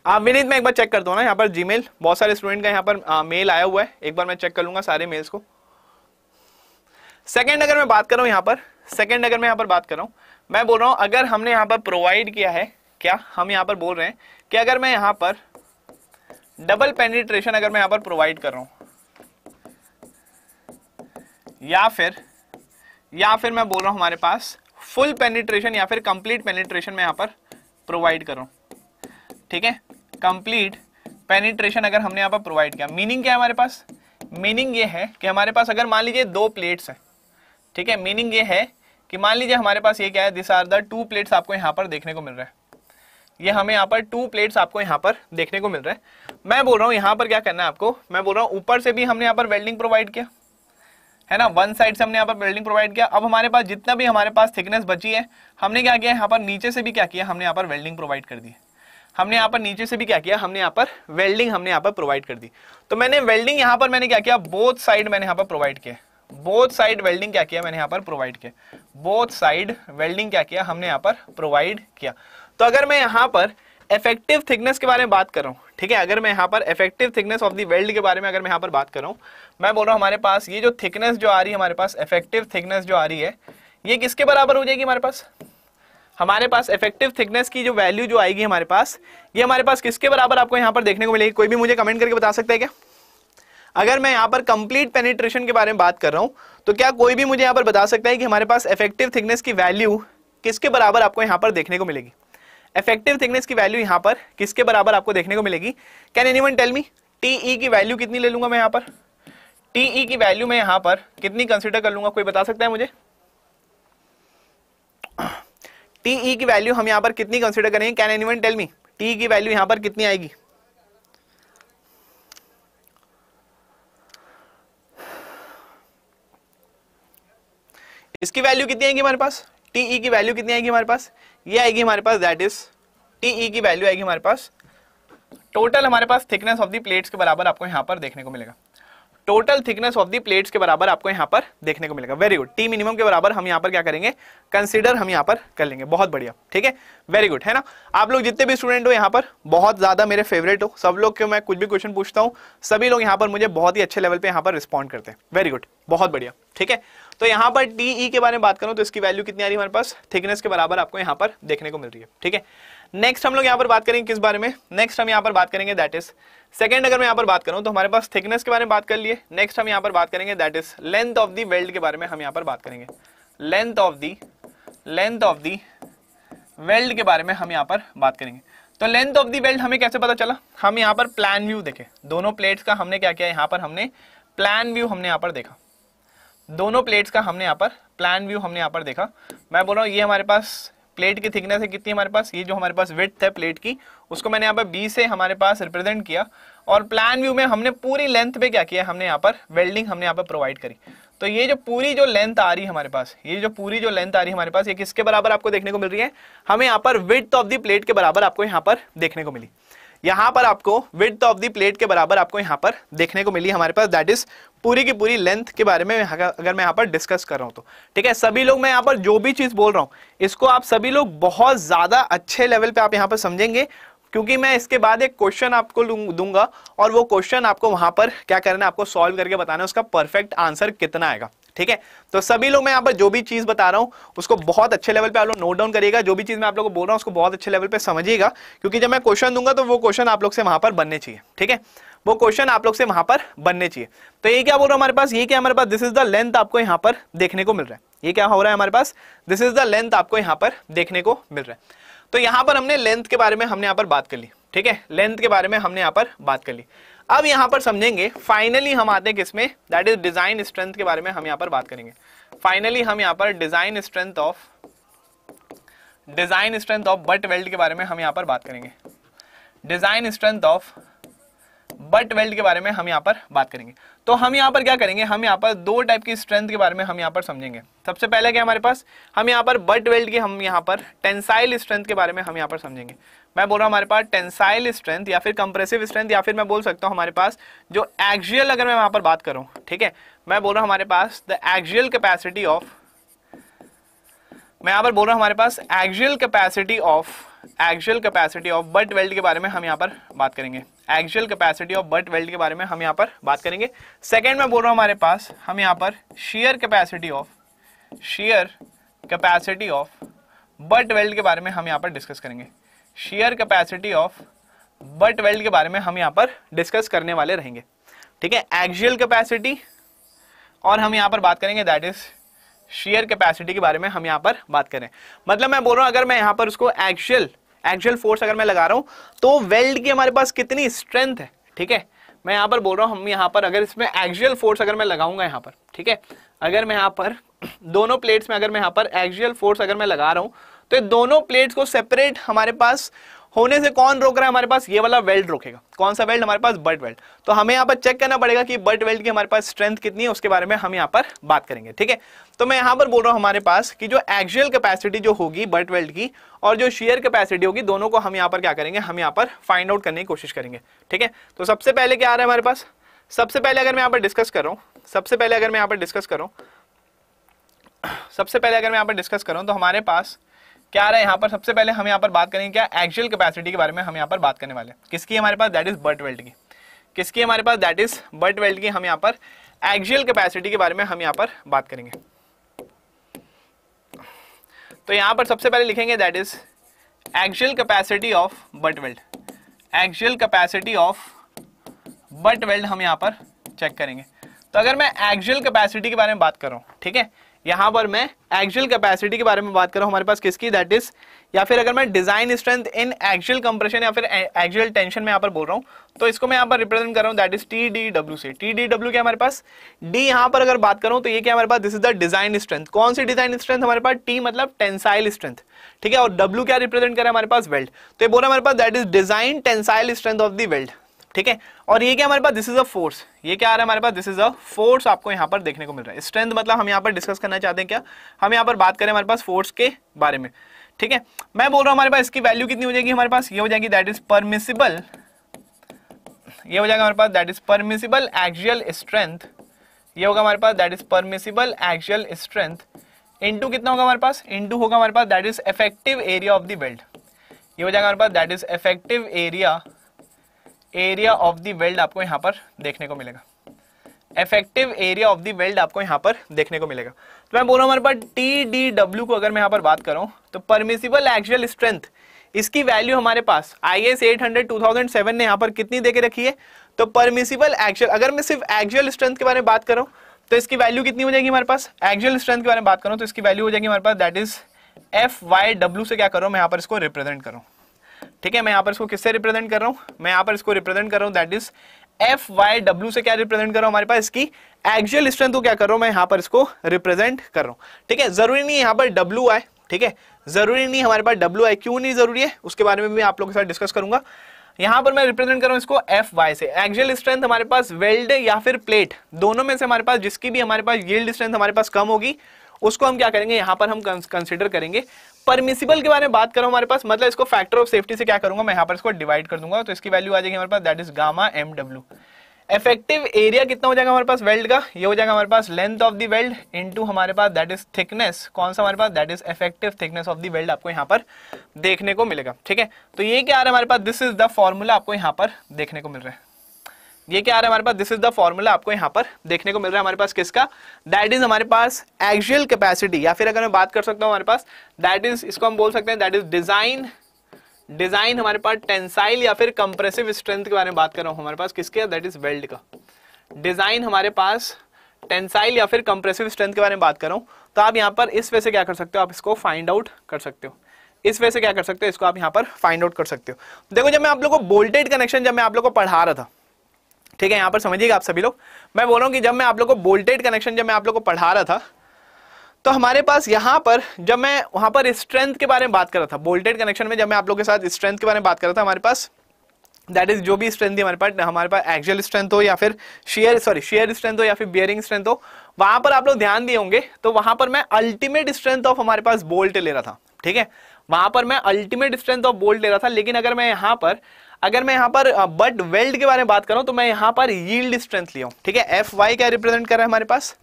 आप विनीत मैं एक बार चेक कर दो ना यहाँ पर जीमेल बहुत सारे स्टूडेंट का यहाँ पर आ, मेल आया हुआ है एक बार मैं चेक कर लूंगा सारे मेल्स को सेकंड अगर मैं बात कर रहा यहाँ पर सेकंड अगर मैं यहाँ पर बात कर रहा हूँ मैं बोल रहा हूँ अगर हमने यहाँ पर प्रोवाइड किया है क्या हम यहाँ पर बोल रहे हैं कि अगर मैं यहाँ पर डबल पेनिट्रेशन अगर मैं यहाँ पर प्रोवाइड कर रहा हूँ या फिर या फिर मैं बोल रहा हूँ हमारे पास फुल पेनिट्रेशन या फिर कंप्लीट पेनिट्रेशन मैं यहाँ पर प्रोवाइड कर रहा हूँ ठीक है कंप्लीट पेनिट्रेशन अगर हमने यहाँ पर प्रोवाइड किया मीनिंग क्या है हमारे पास मीनिंग ये है कि हमारे पास अगर मान लीजिए दो प्लेट्स हैं ठीक है मीनिंग ये है कि मान लीजिए हमारे पास ये क्या है this are the two plates आपको यहाँ पर देखने को मिल रहा है ये हमें यहाँ पर टू प्लेट्स आपको यहाँ पर देखने को मिल रहा है मैं बोल रहा हूँ यहाँ पर क्या करना है आपको मैं बोल रहा हूँ ऊपर से भी हमने यहाँ पर वेल्डिंग प्रोवाइड किया है ना वन साइड से हमने यहाँ पर वेल्डिंग प्रोवाइड किया अब हमारे पास जितना भी हमारे पास थिकनेस बची है हमने क्या किया यहाँ पर नीचे से भी क्या किया हमने यहाँ पर वेल्डिंग प्रोवाइड कर दी हमने यहाँ पर नीचे से भी क्या किया हमने यहाँ पर वेल्डिंग हमने यहाँ पर प्रोवाइड कर दी तो मैंने वेल्डिंग यहाँ पर मैंने क्या किया बोथ साइड मैंने यहाँ पर प्रोवाइड किया बोथ साइड वेल्डिंग क्या किया मैंने यहाँ पर प्रोवाइड किया बोथ साइड वेल्डिंग क्या किया हमने यहाँ पर प्रोवाइड किया तो अगर मैं यहाँ पर इफेक्टिव थिकनेस के बारे में बात कर रहा हूँ ठीक है अगर मैं यहाँ पर effective thickness of the weld के बारे में अगर मैं यहाँ पर बात कर रहा हूं मैं बोल रहा हूँ हमारे पास ये जो थिकनेस जो आ रही है हमारे पास इफेक्टिव थिकनेस जो आ रही है ये किसके बराबर हो जाएगी हमारे पास हमारे पास इफेक्टिव थिकनेस की जो वैल्यू जो आएगी हमारे पास ये हमारे पास किसके बराबर आपको यहाँ पर देखने को मिलेगी कोई भी मुझे कमेंट करके बता सकता है क्या अगर मैं यहाँ पर कंप्लीट पेनिट्रेशन के बारे में बात कर रहा हूँ तो क्या कोई भी मुझे यहाँ पर बता सकता है कि हमारे पास इफेक्टिव थिकनेस की वैल्यू किसके बराबर आपको यहाँ पर देखने को मिलेगी इफेक्टिव थिकनेस की वैल्यू यहां पर किसके बराबर आपको देखने को मिलेगी can one tell me TE की वैल्यू कितनी ले लूंगा मैं यहां पर टीई e की वैल्यू मैं यहां पर कितनी कंसिडर कर लूंगा कोई बता सकता है मुझे टीई e की वैल्यू हम यहां पर कितनी कंसिडर करेंगे can any tell me T की वैल्यू यहां पर कितनी आएगी इसकी वैल्यू कितनी आएगी हमारे पास टीई e की वैल्यू कितनी आएगी हमारे पास ये आएगी हमारे पास दैट इज टी ई की वैल्यू आएगी हमारे पास टोटल हमारे पास थिकनेस ऑफ दी प्लेट्स के बराबर आपको यहाँ पर देखने को मिलेगा total thickness of the plates के बराबर आपको यहाँ पर देखने को मिलेगा वेरी गुड टी मिनिमम के बराबर हम यहाँ पर क्या करेंगे कंसिडर हम यहाँ पर कर लेंगे बहुत बढ़िया ठीक है वेरी गुड है ना आप लोग जितने भी स्टूडेंट हो यहाँ पर बहुत ज़्यादा मेरे फेवरेट हो सब लोग क्यों मैं कुछ भी क्वेश्चन पूछता हूँ सभी लोग यहाँ पर मुझे बहुत ही अच्छे लेवल पर यहाँ पर रिस्पॉन्ड करते हैं वेरी गुड बहुत बढ़िया ठीक है तो यहां पर डी ई के बारे में बात करूं तो इसकी वैल्यू कितनी आ रही है हमारे पास थिकनेस के बराबर आपको यहां पर देखने को मिल रही है ठीक है नेक्स्ट हम लोग यहां पर बात करेंगे किस बारे में नेक्स्ट हम यहां पर बात करेंगे दैट इज सेकंड अगर मैं यहां पर बात करूं तो हमारे पास थिकनेस के बारे में बात कर लिए नेक्स्ट हम यहां पर बात करेंगे that is length of the weld के बारे में हम यहां पर बात करेंगे length of the length of the weld के बारे में हम यहां पर बात करेंगे तो लेंथ ऑफ दी वेल्ड हमें कैसे पता चला हम यहां पर प्लान व्यू देखे दोनों प्लेट्स का हमने क्या किया यहां पर हमने प्लान व्यू हमने यहां पर देखा दोनों प्लेट्स का हमने यहाँ पर प्लान व्यू हमने यहाँ पर देखा मैं बोल रहा हूँ ये हमारे पास प्लेट की थिकनेस है कितनी हमारे पास ये जो हमारे पास विथ है प्लेट की उसको मैंने यहाँ पर बी से हमारे पास रिप्रेजेंट किया और प्लान व्यू में हमने पूरी लेंथ पे क्या किया हमने यहाँ पर वेल्डिंग हमने यहाँ पर प्रोवाइड करी तो ये जो पूरी जो लेंथ आ रही है हमारे पास ये जो पूरी जो लेंथ आ रही है हमारे पास ये किसके बराबर आपको देखने को मिल रही है हमें यहाँ पर विथ ऑफ दी प्लेट के बराबर आपको यहाँ पर देखने को मिली यहां पर आपको विथ ऑफ दी प्लेट के बराबर आपको यहाँ पर देखने को मिली हमारे पास दैट इज पूरी की पूरी लेंथ के बारे में अगर मैं यहाँ पर डिस्कस कर रहा हूं तो ठीक है सभी लोग मैं यहाँ पर जो भी चीज़ बोल रहा हूँ इसको आप सभी लोग बहुत ज़्यादा अच्छे लेवल पे आप यहाँ पर समझेंगे क्योंकि मैं इसके बाद एक क्वेश्चन आपको दूंगा और वो क्वेश्चन आपको वहां पर क्या करना है आपको सॉल्व करके बताना है उसका परफेक्ट आंसर कितना आएगा ठीक है तो सभी लोग मैं यहाँ पर जो भी चीज बता रहा हूँ उसको बहुत अच्छे लेवल पे आप लोग नोट डाउन करिएगा जो भी चीज मैं आप लोग को बोल रहा हूँ उसको बहुत अच्छे लेवल पे समझिएगा क्योंकि जब मैं क्वेश्चन दूंगा तो वो क्वेश्चन आप लोग से वहां पर बनने चाहिए ठीक है वो क्वेश्चन आप लोग से वहां पर बनने चाहिए तो ये क्या बोल रहा हूँ हमारे पास ये क्या हमारे पास दिस इज द लेंथ आपको यहाँ पर देखने को मिल रहा है ये क्या हो रहा है हमारे पास दिस इज द लेंथ आपको यहाँ पर देखने को मिल रहा है तो यहाँ पर हमने लेंथ के बारे में हमने यहाँ पर बात कर ली ठीक है लेंथ के बारे में हमने यहाँ पर बात कर ली अब यहां पर समझेंगे फाइनली हम आते हैं किसमें दैट इज डिजाइन स्ट्रेंथ के बारे में हम यहां पर बात करेंगे फाइनली हम यहां पर design strength of design strength of butt weld के बारे में हम यहां पर बात करेंगे design strength of butt weld के बारे में हम यहां पर बात करेंगे तो हम यहां पर क्या करेंगे हम यहां पर दो टाइप की स्ट्रेंथ के बारे में हम यहां पर समझेंगे सबसे पहले क्या हमारे पास हम यहां पर बट वेल्ड के हम यहां पर टेंसाइल स्ट्रेंथ के बारे में हम यहां पर समझेंगे मैं बोल रहा हूँ हमारे पास टेंसाइल स्ट्रेंथ या फिर कंप्रेसिव स्ट्रेंथ या फिर मैं बोल सकता हूँ हमारे पास जो एक्जियल अगर मैं वहाँ पर बात करूँ ठीक है मैं बोल रहा हूँ हमारे पास द एक्जियल कैपेसिटी ऑफ मैं यहाँ पर बोल रहा हूँ हमारे पास axial capacity of actual capacity of butt weld के बारे में हम यहाँ पर बात करेंगे actual capacity of butt weld के बारे में हम यहाँ पर बात करेंगे सेकेंड में बोल रहा हूँ हमारे पास हम यहाँ पर shear capacity of shear capacity of butt weld के बारे में हम यहाँ पर डिस्कस करेंगे shear capacity of butt weld के बारे में हम यहां पर डिस्कस करने वाले रहेंगे ठीक है एक्जुअल कैपेसिटी और हम यहां पर बात करेंगे दैट इज शेयर कैपेसिटी के बारे में हम यहां पर बात करें मतलब मैं बोल रहा हूं अगर मैं यहां पर उसको एक्चुअल एक्चुअल फोर्स अगर मैं लगा रहा हूं तो वेल्ड की हमारे पास कितनी स्ट्रेंथ है ठीक है मैं यहां पर बोल रहा हूं हम यहां पर अगर इसमें एक्चुअल फोर्स अगर मैं लगाऊंगा यहां पर ठीक है अगर मैं यहां पर [CLEARS THROAT] दोनों प्लेट्स में अगर मैं यहां पर एक्चुअल फोर्स अगर मैं लगा रहा हूं तो ये दोनों प्लेट्स को सेपरेट हमारे पास होने से कौन रोक रहा है हमारे पास ये वाला वेल्ड रोकेगा कौन सा वेल्ड हमारे पास बट वेल्ड तो हमें यहाँ पर चेक करना पड़ेगा कि बट वेल्ड की हमारे पास स्ट्रेंथ कितनी है उसके बारे में हम यहाँ पर बात करेंगे ठीक है तो मैं यहाँ पर बोल रहा हूँ हमारे पास कि जो एक्चुअल कैपेसिटी जो होगी बट वेल्ड की और जो शेयर कैपेसिटी होगी दोनों को हम यहाँ पर क्या करेंगे हम यहाँ पर फाइंड आउट करने की कोशिश करेंगे ठीक है तो सबसे पहले क्या आ रहा है हमारे पास सबसे पहले अगर मैं यहाँ पर डिस्कस करूँ सबसे पहले अगर मैं यहाँ पर डिस्कस करूँ सबसे पहले अगर मैं यहाँ पर डिस्कस करूँ तो हमारे पास क्या आ रहा है यहाँ पर सबसे पहले हम यहाँ पर बात करेंगे क्या एक्चुअल कैपेसिटी के बारे में हम यहाँ पर बात करने वाले हैं किसकी हमारे पास दैट इज बर्ट वेल्ट की किसकी हमारे पास दैट इज बर्ट वेल्ट की हम यहाँ पर एक्चुअल कैपेसिटी के बारे में हम यहाँ पर बात करेंगे तो यहाँ पर सबसे पहले लिखेंगे that is actual capacity of butt weld actual capacity of butt weld हम यहाँ पर चेक करेंगे तो अगर मैं एक्चुअल कैपेसिटी के बारे में बात करूँ ठीक है यहां पर मैं एक्चुअल कैपेसिटी के बारे में बात कर रहा हूँ हमारे पास किसकी दैट इज या फिर अगर मैं design strength in actual compression या फिर एक्चुअल टेंशन में यहां पर बोल रहा हूं तो इसको मैं यहां पर रिप्रेजेंट कर रहा हूं that is T D W C T D W क्या हमारे पास डी यहां पर अगर बात करूं तो ये क्या हमारे पास this is the design strength कौन सी डिजाइन स्ट्रेंथ हमारे पास टी मतलब टेंसाइल स्ट्रेंथ ठीक है और डब्ल्यू क्या रिप्रेजेंट करें हमारे पास वेल्ड तो ये बोल रहा है हमारे पास that is design tensile strength of the weld ठीक है और ये क्या हमारे पास दिस इज अ फोर्स ये क्या आ रहा है हमारे पास दिस इज अ फोर्स आपको यहाँ पर देखने को मिल रहा है स्ट्रेंथ मतलब हम यहाँ पर डिस्कस करना चाहते हैं क्या हम यहाँ पर बात करें हमारे पास फोर्स के बारे में ठीक है मैं बोल रहा हूँ हमारे पास इसकी वैल्यू कितनी हो जाएगी हमारे पास ये हो जाएगी दैट इज परमिसिबल ये हो जाएगा हमारे पास that is permissible actual strength ये होगा हमारे पास that is permissible actual strength into कितना होगा हमारे पास इनटू होगा हमारे पास that is effective area of the weld ये हो जाएगा हमारे पास that is effective area area of the weld आपको यहां पर देखने को मिलेगा effective area of the weld आपको यहां पर देखने को मिलेगा तो मैं बोल रहा हूं हमारे पास टी डी डब्ल्यू को अगर मैं यहां पर बात करूं तो परमिसिबल एक्चुअल स्ट्रेंथ इसकी वैल्यू हमारे पास I S eight hundred two thousand seven ने यहां पर कितनी देके रखी है तो परमिसिबल एक्चुअल अगर मैं सिर्फ एक्चुअल स्ट्रेंथ के बारे में बात करूं तो इसकी वैल्यू कितनी हो जाएगी हमारे पास एक्चुअल स्ट्रेंथ के बारे में बात करूं तो इसकी वैल्यू हो जाएगी हमारे पास that is F Y W से क्या करो मैं यहां पर इसको रिप्रेजेंट करूं ठीक है मैं यहाँ पर इसको किससे रिप्रेजेंट कर रहा हूँ मैं यहाँ पर इसको रिप्रेजेंट कर रहा हूँ that is F Y W से क्या रिप्रेजेंट कर रहा हूँ हमारे पास इसकी एक्चुअल स्ट्रेंथ को क्या कर रहा हूँ मैं यहाँ पर इसको रिप्रेजेंट कर रहा हूँ ठीक है जरूरी नहीं यहाँ पर डब्ल्यू आए ठीक है जरूरी नहीं हमारे पास डब्ल्यू आई क्यों नहीं जरूरी है उसके बारे में भी आप लोगों के साथ डिस्कस करूंगा यहाँ पर मैं रिप्रेजेंट कर रहा हूँ इसको एफ वाई से एक्चुअल स्ट्रेंथ हमारे पास वेल्ड या फिर प्लेट दोनों में से हमारे पास जिसकी भी हमारे पास यील्ड स्ट्रेंथ हमारे पास कम होगी उसको हम क्या करेंगे यहाँ पर हम कंसिडर करेंगे परमिसिबल के बारे में बात करो हमारे पास मतलब इसको फैक्टर ऑफ सेफ्टी से क्या करूंगा मैं यहां पर इसको डिवाइड कर दूंगा तो इसकी वैल्यू आ जाएगी हमारे पास that is gamma M W effective area कितना हो जाएगा हमारे पास वेल्ड का ये हो जाएगा हमारे पास length of the weld into हमारे पास दैट इज थिकनेस कौन सा हमारे पास that is effective thickness of the weld आपको यहाँ पर देखने को मिलेगा ठीक है तो ये क्या आ रहा है हमारे पास दिस इज द फॉर्मूला आपको यहाँ पर देखने को मिल रहा है ये क्या आ रहा है हमारे पास दिस इज द फॉर्मूला आपको यहाँ पर देखने को मिल रहा है हमारे पास किसका दैट इज हमारे पास एक्चुअल कैपेसिटी या फिर अगर मैं बात कर सकता हूँ हमारे पास दैट इज इसको हम बोल सकते हैं दैट इज डिजाइन डिजाइन हमारे पास टेंसाइल या फिर कंप्रेसिव स्ट्रेंथ के बारे में बात कर रहा हूँ हमारे पास किसके दैट इज वेल्ड का डिजाइन हमारे पास टेंसाइल या फिर कंप्रेसिव स्ट्रेंथ के बारे में बात कर रहा हूँ तो आप यहाँ पर इस वे से क्या कर सकते हो आप इसको फाइंड आउट कर सकते हो इस वे से क्या कर सकते हो इसको आप यहाँ पर फाइंड आउट कर सकते हो देखो जब मैं आप लोगों को बोल्टेड कनेक्शन जब मैं आप लोग को पढ़ा रहा था ठीक है यहाँ पर समझिएगा आप सभी लोग मैं बोल रहा हूं कि जब मैं आप लोग को वोल्टेड कनेक्शन जब मैं आप लोग को पढ़ा रहा था तो हमारे पास यहां पर जब मैं वहां पर स्ट्रेंथ के बारे में बात कर रहा था वोल्टेड कनेक्शन में जब मैं आप लोग के साथ स्ट्रेंथ के बारे में बात कर रहा था हमारे पास दैट इज जो भी स्ट्रेंथ थी हमारे पास हमारे पास एक्चुअल स्ट्रेंथ हो या फिर शेयर सॉरी शेयर स्ट्रेंथ हो या फिर बियरिंग स्ट्रेंथ हो वहां पर आप लोग ध्यान दिए होंगे तो वहां पर मैं अल्टीमेट स्ट्रेंथ ऑफ हमारे पास बोल्ट ले रहा था ठीक है वहां पर मैं अल्टीमेट स्ट्रेंथ ऑफ बोल्ट ले रहा था लेकिन अगर मैं यहाँ पर अगर मैं यहाँ पर बट वेल्ड के बारे में बात करूँ तो मैं यहाँ पर यील्ड स्ट्रेंथ लिया हूँ ठीक है एफ वाई क्या रिप्रेजेंट कर रहा है हमारे पास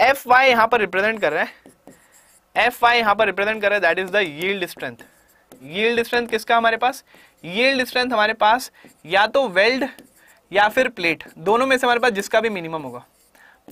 एफ वाई यहाँ पर रिप्रेजेंट कर रहा है एफ वाई यहाँ पर रिप्रेजेंट कर रहा है that is the yield strength yield strength किसका हमारे पास यील्ड स्ट्रेंथ हमारे पास या तो वेल्ड या फिर प्लेट दोनों में से हमारे पास जिसका भी मिनिमम होगा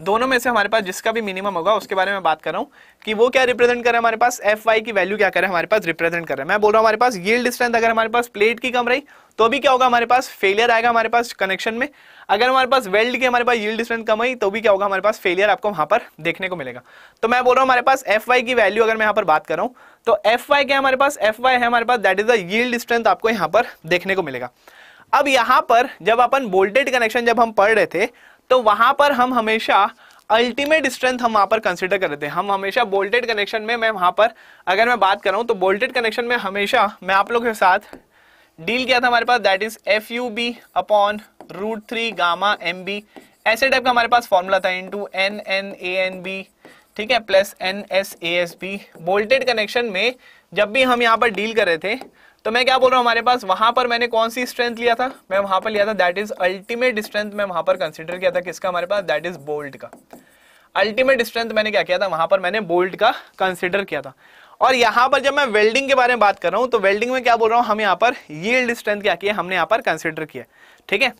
दोनों में से हमारे पास जिसका भी मिनिमम होगा उसके बारे में बात कर रहा हूँ कि वो क्या रिप्रेजेंट है हमारे पास एफ वाई की वैल्यू क्या करे हमारे पास रिप्रेजेंट कर रहा है मैं बोल रहा हूँ हमारे पास यील्ड स्ट्रेंथ अगर हमारे पास प्लेट की कम रही तो भी क्या होगा हमारे पास फेलियर आएगा हमारे पास कनेक्शन में अगर हमारे पास वेल्ड की हमारे पास यील्ड स्ट्रेंथ कम आई तो भी क्या होगा हमारे पास फेलियर आपको वहां पर देखने को मिलेगा तो मैं बोल रहा हूँ हमारे पास एफ वाई की वैल्यू अगर मैं यहाँ पर बात कर रहा हूँ तो एफ वाई क्या हमारे पास एफ वाई है हमारे पास that is the yield strength आपको यहाँ पर देखने को मिलेगा अब यहाँ पर जब अपन बोल्टेड कनेक्शन जब हम पढ़ रहे थे तो वहां पर हम हमेशा अल्टीमेट स्ट्रेंथ हम वहाँ पर कंसिडर करते हैं हम हमेशा बोल्टेड कनेक्शन में मैं वहाँ पर अगर मैं बात कर रहा हूं तो बोल्टेड कनेक्शन में हमेशा मैं आप लोगों के साथ डील किया था हमारे पास that is F U B upon root three gamma M B ऐसे टाइप का हमारे पास फॉर्मूला था into N N A N B ठीक है plus N S A S B bolted connection में जब भी हम यहाँ पर डील कर रहे थे तो मैं क्या बोल रहा हूँ हमारे पास वहां पर मैंने कौन सी स्ट्रेंथ लिया था मैं वहां पर लिया था दैट इज अल्टीमेट स्ट्रेंथ मैं वहां पर कंसिडर किया था किसका हमारे पास दैट इज बोल्ट का अल्टीमेट स्ट्रेंथ मैंने क्या किया था वहां पर मैंने बोल्ट का कंसिडर किया था और यहां पर जब मैं वेल्डिंग के बारे में बात कर रहा हूं तो वेल्डिंग में क्या बोल रहा हूं हम यहाँ पर ये स्ट्रेंथ क्या किया हमने यहाँ पर कंसिडर किया ठीक है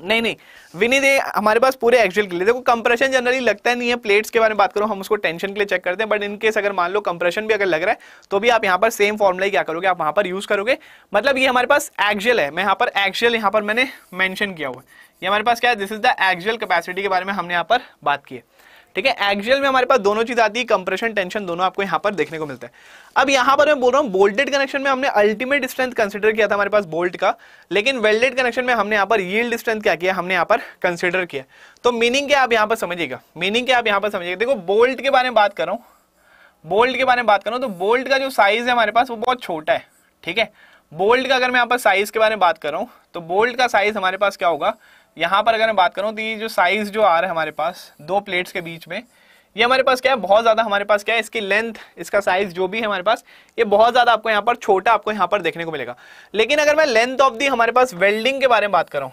नहीं नहीं विनीत हमारे पास पूरे एक्चुअल के लिए देखो कंप्रेशन जनरली लगता है नहीं है प्लेट्स के बारे में बात करो हम उसको टेंशन के लिए चेक करते हैं बट इनकेस अगर मान लो कंप्रेशन भी अगर लग रहा है तो भी आप यहाँ पर सेम फॉर्मुला ही क्या करोगे आप वहाँ पर यूज़ करोगे मतलब ये हमारे पास एक्जल है मैं यहाँ पर एक्चुअल यहाँ पर मैंने मैंशन किया हुआ है ये हमारे पास क्या है this is the axial capacity के बारे में हमने यहाँ पर बात की है ठीक है एक्जुअल में हमारे पास दोनों चीज आती है कंप्रेशन टेंशन दोनों आपको यहां पर देखने को मिलता है अब यहां पर मैं बोल रहा हूं बोल्टेड कनेक्शन में हमने अल्टीमेट स्ट्रेंथ कंसिडर किया था हमारे पास बोल्ट का लेकिन वेल्डेड कनेक्शन में हमने यहां पर यील्ड स्ट्रेंथ क्या किया हमने यहाँ पर कंसिडर किया तो मीनिंग क्या आप यहाँ पर समझिएगा मीनिंग क्या आप यहाँ पर समझिएगा देखो बोल्ट के बारे में बात कर रहा बोल्ट के बारे में बात कर रहा तो बोल्ट का जो साइज है हमारे पास वो बहुत छोटा है ठीक है बोल्ट का अगर मैं यहाँ पर साइज के बारे में बात कर रहा हूँ तो बोल्ट का साइज हमारे पास क्या होगा यहाँ पर अगर मैं बात करूँ तो ये जो साइज जो आ रहा है हमारे पास दो प्लेट्स के बीच में ये हमारे पास क्या है बहुत ज़्यादा हमारे पास क्या है इसकी लेंथ इसका साइज जो भी है हमारे पास ये बहुत ज़्यादा आपको यहाँ पर छोटा आपको यहाँ पर देखने को मिलेगा लेकिन अगर मैं लेंथ ऑफ दी हमारे पास वेल्डिंग के बारे में बात करूँ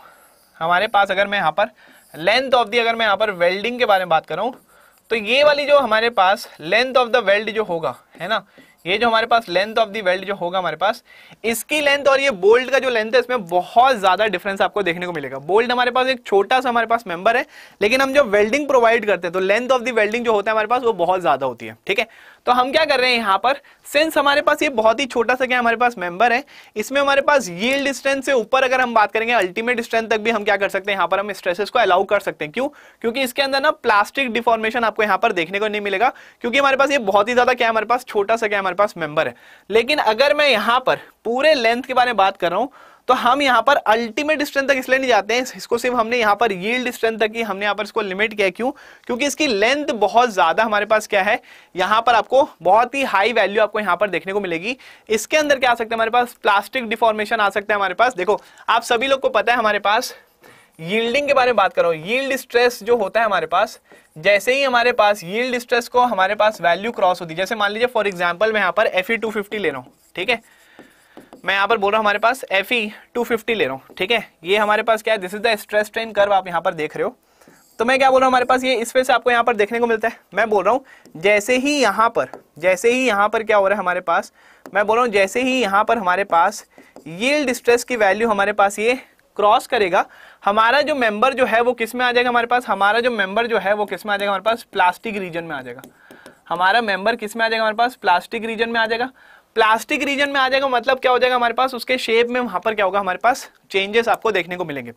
हमारे पास अगर मैं यहाँ पर लेंथ ऑफ दी अगर मैं यहाँ पर वेल्डिंग के बारे में बात करूँ तो ये वाली जो हमारे पास लेंथ ऑफ द वेल्ड जो होगा है ना ये जो हमारे पास लेंथ ऑफ दी वेल्ड जो होगा हमारे पास इसकी लेंथ और ये बोल्ट का जो लेंथ है इसमें बहुत ज्यादा डिफरेंस आपको देखने को मिलेगा बोल्ट हमारे पास एक छोटा सा हमारे पास मेंबर है लेकिन हम जो वेल्डिंग प्रोवाइड करते हैं तो लेंथ ऑफ दी वेल्डिंग जो होता है हमारे पास वो बहुत ज्यादा होती है ठीक है तो हम क्या कर रहे हैं यहाँ पर सेंस हमारे पास ये बहुत ही छोटा सा क्या हमारे पास मेंबर है इसमें हमारे पास यील्ड स्ट्रेंथ से ऊपर अगर हम बात करेंगे अल्टीमेट स्ट्रेंथ तक भी हम क्या कर सकते हैं यहाँ पर हम स्ट्रेसेस को अलाउ कर सकते हैं क्यों क्योंकि इसके अंदर ना प्लास्टिक डिफॉर्मेशन आपको यहाँ पर देखने को नहीं मिलेगा क्योंकि हमारे पास ये बहुत ही ज्यादा क्या हमारे पास छोटा सा क्या हमारे पास मेंबर है लेकिन अगर मैं यहाँ पर पूरे लेंथ के बारे में बात कर रहा हूँ तो हम यहाँ पर अल्टीमेट स्ट्रेंथ तक इसलिए नहीं जाते हैं इसको सिर्फ हमने यहाँ पर यील्ड स्ट्रेंथ तक ही हमने यहां पर इसको लिमिट किया क्यों क्योंकि इसकी लेंथ बहुत ज्यादा हमारे पास क्या है यहाँ पर आपको बहुत ही हाई वैल्यू आपको यहाँ पर देखने को मिलेगी इसके अंदर क्या आ सकता है हमारे पास प्लास्टिक डिफॉर्मेशन आ सकता है हमारे पास देखो आप सभी लोग को पता है हमारे पास यील्डिंग के बारे में बात करो यील्ड स्ट्रेस जो होता है हमारे पास जैसे ही हमारे पास यील्ड स्ट्रेस को हमारे पास वैल्यू क्रॉस होती है जैसे मान लीजिए फॉर एग्जाम्पल मैं यहाँ पर एफ ई ले रहा हूँ ठीक है मैं यहाँ पर बोल रहा हूँ हमारे पास एफ ई टू फिफ्टी ले रहा हूँ ठीक है ये हमारे पास क्या है this is the stress strain curve आप यहाँ पर देख रहे हो तो मैं क्या बोल रहा हूँ हमारे पास ये इस पे से आपको यहाँ पर देखने को मिलता है मैं बोल रहा हूँ जैसे ही यहाँ पर जैसे ही यहाँ पर क्या हो रहा है हमारे पास मैं बोल रहा हूँ जैसे ही यहाँ पर हमारे पास ये डिस्ट्रेस की वैल्यू हमारे पास ये क्रॉस करेगा हमारा जो मेंबर जो है वो किस में आ जाएगा हमारे पास हमारा जो मेंबर जो है वो किस में आ जाएगा हमारे पास प्लास्टिक रीजन में आ जाएगा हमारा मेंबर किस में आ जाएगा हमारे पास प्लास्टिक रीजन में आ जाएगा प्लास्टिक रीजन में आ जाएगा मतलब क्या हो जाएगा हमारे पास उसके शेप में वहां पर क्या होगा हमारे पास चेंजेस आपको देखने को मिलेंगे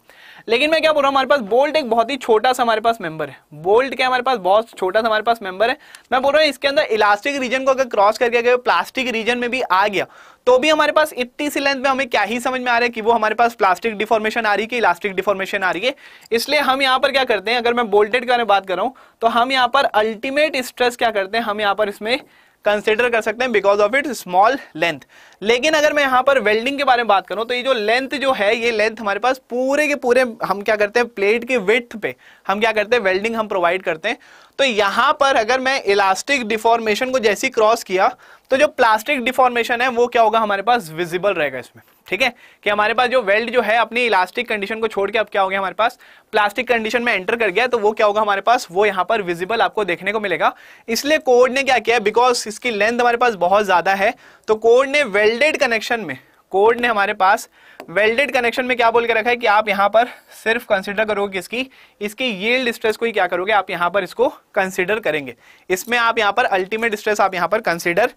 लेकिन मैं क्या बोल रहा हूँ हमारे पास बोल्ट एक बहुत ही छोटा सा हमारे पास मेंबर है बोल्ट क्या हमारे पास बहुत छोटा सा हमारे पास मेंबर है मैं बोल रहा हूँ इसके अंदर इलास्टिक रीजन को अगर क्रॉस करके अगर प्लास्टिक रीजन में भी आ गया तो भी हमारे पास इतनी सी लेंथ में हमें क्या ही समझ में आ रहा है कि वो हमारे पास प्लास्टिक डिफॉर्मेशन आ रही है कि इलास्टिक डिफॉर्मेशन आ रही है इसलिए हम यहाँ पर क्या करते हैं अगर मैं बोल्टेड के बारे में बात कर रहा हूँ तो हम यहाँ पर अल्टीमेट स्ट्रेस क्या करते हैं हम यहाँ पर इसमें कंसिडर कर सकते हैं because of it small length लेकिन अगर मैं यहाँ पर वेल्डिंग के बारे में बात करूँ तो ये जो लेंथ जो है ये लेंथ हमारे पास पूरे के पूरे हम क्या करते हैं प्लेट के विथ पे हम क्या करते हैं वेल्डिंग हम प्रोवाइड करते हैं तो यहाँ पर अगर मैं इलास्टिक डिफॉर्मेशन को जैसी क्रॉस किया तो जो प्लास्टिक डिफॉर्मेशन है वो क्या होगा हमारे पास विजिबल रहेगा इसमें ठीक है कि हमारे पास जो वेल्ड जो है अपनी इलास्टिक कंडीशन को छोड़ के अब क्या हो गया हमारे पास प्लास्टिक कंडीशन में एंटर कर गया तो वो क्या होगा हमारे पास वो यहाँ पर विजिबल आपको देखने को मिलेगा इसलिए कोड ने क्या किया बिकॉज इसकी लेंथ हमारे पास बहुत ज़्यादा है तो कोड ने वेल्डेड कनेक्शन में कोड ने हमारे पास वेल्डेड कनेक्शन में क्या बोल के रखा है कि आप यहाँ पर सिर्फ कंसिडर करोगे किसकी इसकी यील्ड स्ट्रेस को ही क्या करोगे आप यहाँ पर इसको कंसिडर करेंगे इसमें आप यहाँ पर अल्टीमेट स्ट्रेस आप यहाँ पर कंसिडर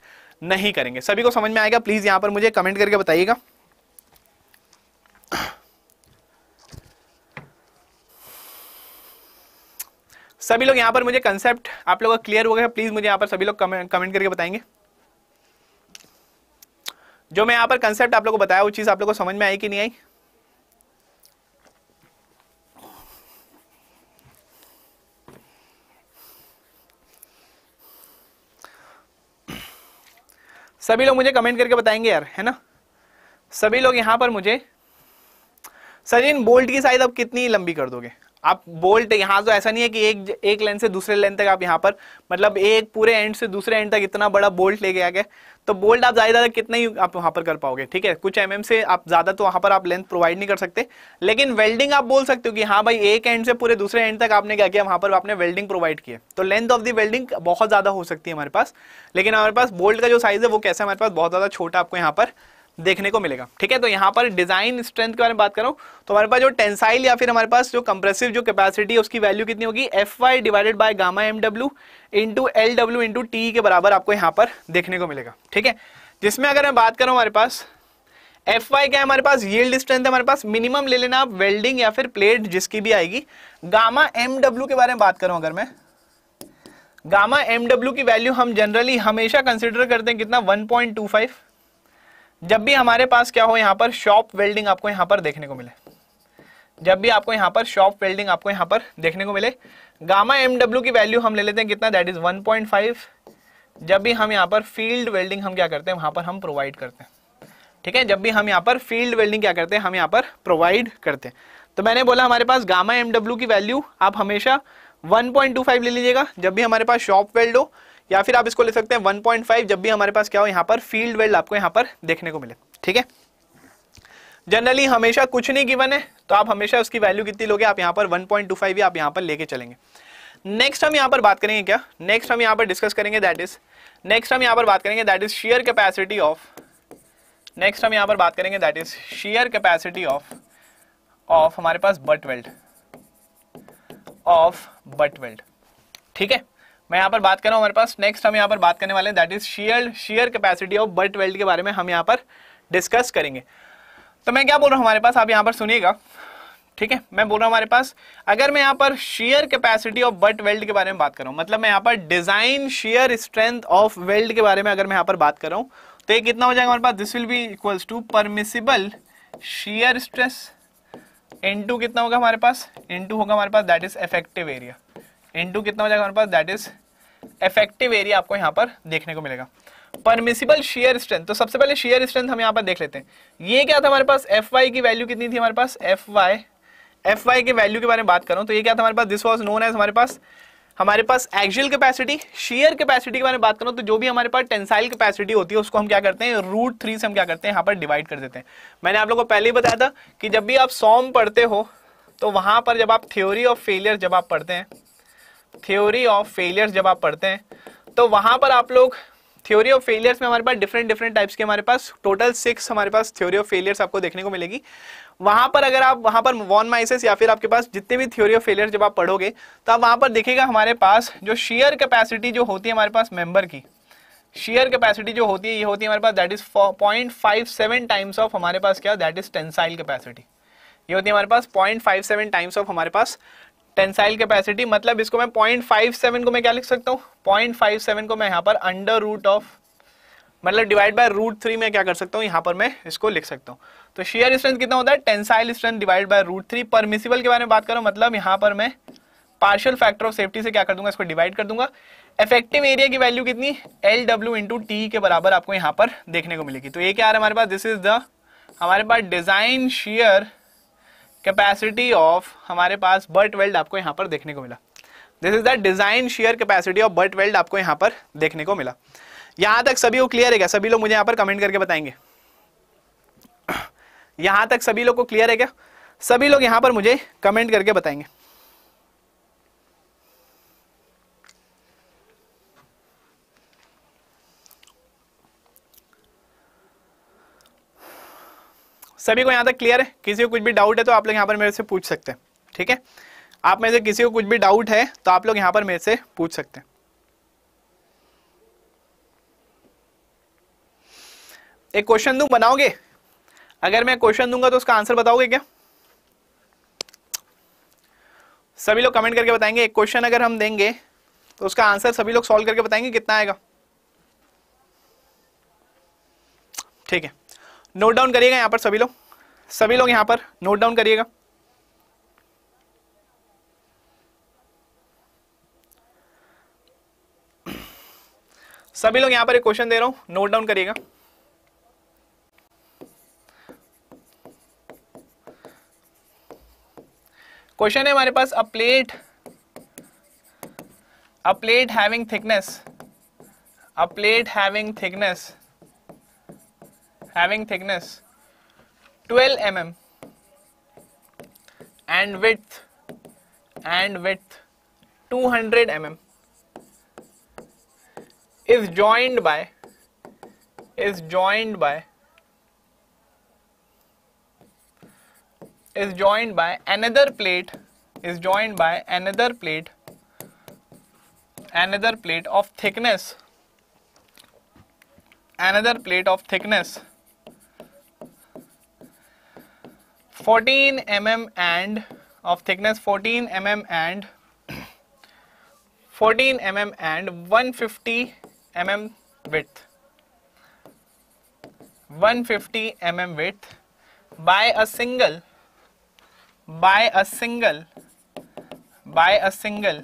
नहीं करेंगे सभी को समझ में आएगा प्लीज़ यहाँ पर मुझे कमेंट करके बताइएगा [CLEARS THROAT] सभी लोग यहां पर मुझे कंसेप्ट आप लोगों का क्लियर हो गया प्लीज मुझे यहां पर सभी लोग कमेंट कमेंट करके बताएंगे जो मैं यहां पर कंसेप्ट आप लोगों को बताया वो चीज़ आप लोगों को समझ में आई कि नहीं आई सभी लोग मुझे कमेंट करके बताएंगे यार है ना सभी लोग यहां पर मुझे सचिन बोल्ट की साइज आप कितनी लंबी कर दोगे आप बोल्ट यहाँ तो ऐसा नहीं है कि एक एक लेंथ से दूसरे लेंथ तक आप यहाँ पर मतलब एक पूरे एंड से दूसरे एंड तक इतना बड़ा बोल्ट लेके आ गए तो बोल्ट आप ज़्यादा ज़्यादा कितना ही आप वहाँ पर कर पाओगे ठीक है कुछ एम से आप ज़्यादा तो वहाँ पर आप लेंथ प्रोवाइड नहीं कर सकते लेकिन वेल्डिंग आप बोल सकते हो कि हाँ भाई एक एंड से पूरे दूसरे एंड तक आपने क्या किया वहाँ पर आपने वेल्डिंग प्रोवाइड किया तो लेंथ ऑफ दी वेल्डिंग बहुत ज़्यादा हो सकती है हमारे पास लेकिन हमारे पास बोल्ट का जो साइज़ है वो कैसे हमारे पास बहुत ज़्यादा छोटा आपको यहाँ पर देखने को मिलेगा ठीक है तो यहाँ पर डिजाइन स्ट्रेंथ के बारे में बात करूँ तो हमारे पास जो टेंसाइल या फिर हमारे पास जो कंप्रेसिव जो कैपेसिटी है उसकी वैल्यू कितनी होगी F Y divided by gamma M W into L W into T के बराबर आपको यहाँ पर देखने को मिलेगा ठीक है जिसमें अगर मैं बात करूँ हमारे पास एफ वाई क्या है हमारे पास ये स्ट्रेंथ हमारे पास मिनिमम ले लेना आप वेल्डिंग या फिर प्लेट जिसकी भी आएगी गामा एम डब्ल्यू के बारे में बात करूँ अगर मैं गामा एम डब्ल्यू की वैल्यू हम जनरली हमेशा कंसिडर करते हैं कितना फाइव जब भी हमारे पास क्या हो यहां पर शॉप वेल्डिंग आपको यहां पर देखने को मिले जब भी आपको यहां पर शॉप वेल्डिंग आपको यहां पर देखने को मिले गामा एमडब्ल्यू की वैल्यू हम ले लेते हैं कितना दैट इज 1.5 जब भी हम यहां पर फील्ड वेल्डिंग हम क्या करते हैं वहां पर हम प्रोवाइड करते हैं ठीक है जब भी हम यहां पर फील्ड वेल्डिंग क्या करते हैं हम यहां पर प्रोवाइड करते हैं तो मैंने बोला हमारे पास गामा एमडब्ल्यू की वैल्यू आप हमेशा 1.25 ले लीजिएगा जब भी हमारे पास शॉप वेल्ड हो या फिर आप इसको ले सकते हैं 1.5 जब भी हमारे पास क्या हो यहाँ पर फील्ड वेल्ड आपको यहाँ पर देखने को मिले ठीक है जनरली हमेशा कुछ नहीं गिवन है तो आप हमेशा उसकी वैल्यू कितनी लोगे आप यहाँ पर 1.25 या आप यहाँ पर लेके चलेंगे नेक्स्ट हम यहाँ पर बात करेंगे क्या नेक्स्ट हम यहाँ पर डिस्कस करेंगे दैट इज नेक्स्ट हम यहाँ पर बात करेंगे that is shear capacity of next हम यहाँ पर बात करेंगे that is shear capacity of of हमारे पास butt weld of butt weld ठीक है मैं यहाँ पर बात कर रहा हूँ हमारे पास नेक्स्ट हम यहाँ पर बात करने वाले हैं that is shear shear capacity of butt weld के बारे में हम यहाँ पर डिस्कस करेंगे तो मैं क्या बोल रहा हूँ हमारे पास आप यहाँ पर सुनिएगा ठीक है मैं बोल रहा हूँ हमारे पास अगर मैं यहाँ पर shear capacity of butt weld के बारे में बात कर रहा हूँ मतलब मैं यहाँ पर design shear strength of weld के बारे में अगर मैं यहाँ पर बात कर रहा हूँ तो ये कितना हो जाएगा हमारे पास this will be equals to permissible shear stress in कितना होगा हमारे पास इन होगा हमारे पास that is effective area into कितना हो जाएगा हमारे पास दैट इज इफेक्टिव एरिया आपको यहाँ पर देखने को मिलेगा परमिसिबल शेयर स्ट्रेंथ तो सबसे पहले शेयर स्ट्रेंथ हम यहाँ पर देख लेते हैं ये क्या था हमारे पास एफ वाई की वैल्यू कितनी थी हमारे पास एफ वाई एफ वाई के वैल्यू के बारे में बात करूँ तो ये क्या था हमारे पास दिस वॉज नोन एज हमारे पास हमारे पास एक्चुअल कैपेसिटी शेयर कैपेसिटी के बारे में बात करूँ तो जो भी हमारे पास टेंसाइल कैपेसिटी होती है उसको हम क्या करते हैं रूट थ्री से हम क्या करते हैं यहाँ पर डिवाइड कर देते हैं मैंने आप लोगों को पहले ही बताया था कि जब भी आप सॉम पढ़ते हो तो वहाँ पर जब आप थ्योरी ऑफ फेलियर जब आप पढ़ते हैं थ्योरी ऑफ फेलियर्स जब आप पढ़ते हैं तो वहां पर आप लोग थ्योरी ऑफ फेलियर्स में हमारे पास डिफरेंट डिफरेंट टाइप्स के हमारे पास टोटल सिक्स हमारे पास थ्योरी ऑफ फेलियर्स आपको देखने को मिलेगी वहां पर अगर आप वहां पर वॉन माइसेस या फिर आपके पास जितने भी थ्योरी ऑफ फेलियर जब आप पढ़ोगे तो आप वहां पर देखिएगा हमारे पास जो शेयर कैपेसिटी जो होती है हमारे पास मेंबर की शेयर कैपेसिटी जो होती है ये होती है हमारे पास that is point five seven times of हमारे पास क्या दैट इज टेंसाइल कैपेसिटी ये होती है हमारे पास point five seven times of हमारे पास टेंसाइल कैपेसिटी मतलब इसको मैं पॉइंट फाइव सेवन को मैं क्या लिख सकता हूँ पॉइंट फाइव सेवन को मैं यहाँ पर अंडर रूट ऑफ मतलब डिवाइड बाय रूट थ्री में क्या कर सकता हूँ यहाँ पर मैं इसको लिख सकता हूँ तो शेयर स्ट्रेंथ कितना होता है tensile strength divide by root three permissible के बारे में बात करो मतलब यहाँ पर मैं पार्शियल फैक्टर ऑफ सेफ्टी से क्या कर दूंगा इसको डिवाइड कर दूंगा इफेक्टिव एरिया की वैल्यू कितनी एल डब्ल्यू इंटू टी के बराबर आपको यहाँ पर देखने को मिलेगी तो ये क्या है हमारे पास दिस इज द हमारे पास डिजाइन शेयर कैपेसिटी ऑफ हमारे पास बर्ट वेल्ड आपको यहाँ पर देखने को मिला this is the design shear capacity of butt weld आपको यहां पर देखने को मिला यहां तक सभी को क्लियर है क्या सभी लोग मुझे यहाँ पर कमेंट करके बताएंगे यहां तक सभी लोग को क्लियर है क्या सभी लोग यहाँ पर मुझे कमेंट करके बताएंगे सभी को यहाँ तक क्लियर है किसी को कुछ भी डाउट है तो आप लोग यहाँ पर मेरे से पूछ सकते हैं ठीक है आप में से किसी को कुछ भी डाउट है तो आप लोग यहाँ पर मेरे से पूछ सकते हैं एक क्वेश्चन दू बनाओगे अगर मैं क्वेश्चन दूंगा तो उसका आंसर बताओगे क्या सभी लोग कमेंट करके बताएंगे एक क्वेश्चन अगर हम देंगे तो उसका आंसर सभी लोग सॉल्व करके बताएंगे कितना आएगा ठीक है नोट डाउन करिएगा यहाँ पर सभी लोग सभी लोग यहाँ पर नोट डाउन करिएगा सभी लोग यहाँ पर एक क्वेश्चन दे रहा हूँ नोट डाउन करिएगा क्वेश्चन है हमारे पास a plate a plate having thickness a plate having thickness having thickness 12 mm and width and width 200 mm is joined by is joined by is joined by another plate is joined by another plate another plate of thickness another plate of thickness 14 mm and of thickness 14 mm and 14 mm and 150 mm width 150 mm width by a single by a single by a single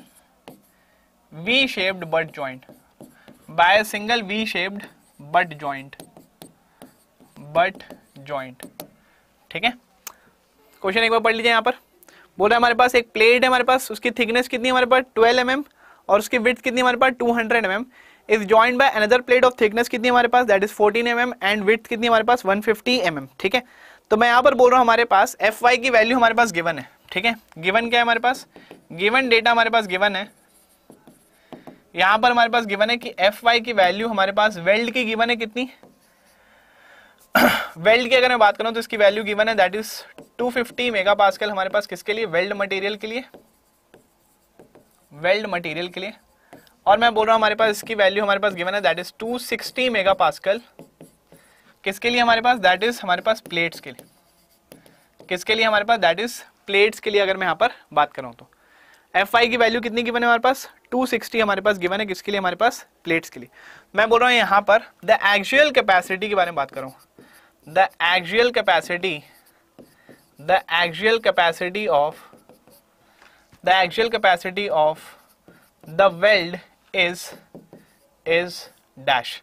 V shaped butt joint by a single V shaped butt joint butt joint ठीक है क्वेश्चन एक बार पढ़ लीजिए यहाँ पर बोल रहा हमारे पास एक प्लेट है हमारे पास उसकी थिकनेस कितनी हमारे पास ट्वेल्व एम mm, और उसकी विथ कितनी हमारे पास two hundred M is join by another plate of thickness कितनी हमारे पास that is fourteen M and width कितनी हमारे पास वन फिफ्टी mm, ठीक है तो मैं यहाँ पर बोल रहा हूँ हमारे पास एफ वाई की वैल्यू हमारे पास गिवन है ठीक है गिवन क्या है हमारे पास गिवन डेटा हमारे पास गिवन है यहाँ पर हमारे पास गिवन है कि एफ वाई की वैल्यू हमारे पास वेल्ड की गिवन है कितनी [CLEARS THROAT] वेल्ड की अगर मैं बात करूं तो इसकी वैल्यू गिवन है दैट इज 250 मेगा हमारे पास किसके लिए वेल्ड मटेरियल के लिए वेल्ड मटेरियल के लिए और मैं बोल रहा हूं हमारे पास इसकी वैल्यू हमारे पास गिवन है दैट इज 260 मेगा किसके लिए हमारे पास दैट इज हमारे पास प्लेट्स के लिए किसके लिए हमारे पास दैट इज प्लेट्स के लिए अगर मैं यहाँ पर बात करूँ तो एफ आई की वैल्यू कितनी गिवन है हमारे पास 260 हमारे पास गिवन है किसके लिए हमारे पास प्लेट्स के लिए मैं बोल रहा हूँ यहाँ पर द एक्चुअल कैपेसिटी के बारे में बात करूँ the axial capacity the axial capacity of the axial capacity of the weld is is dash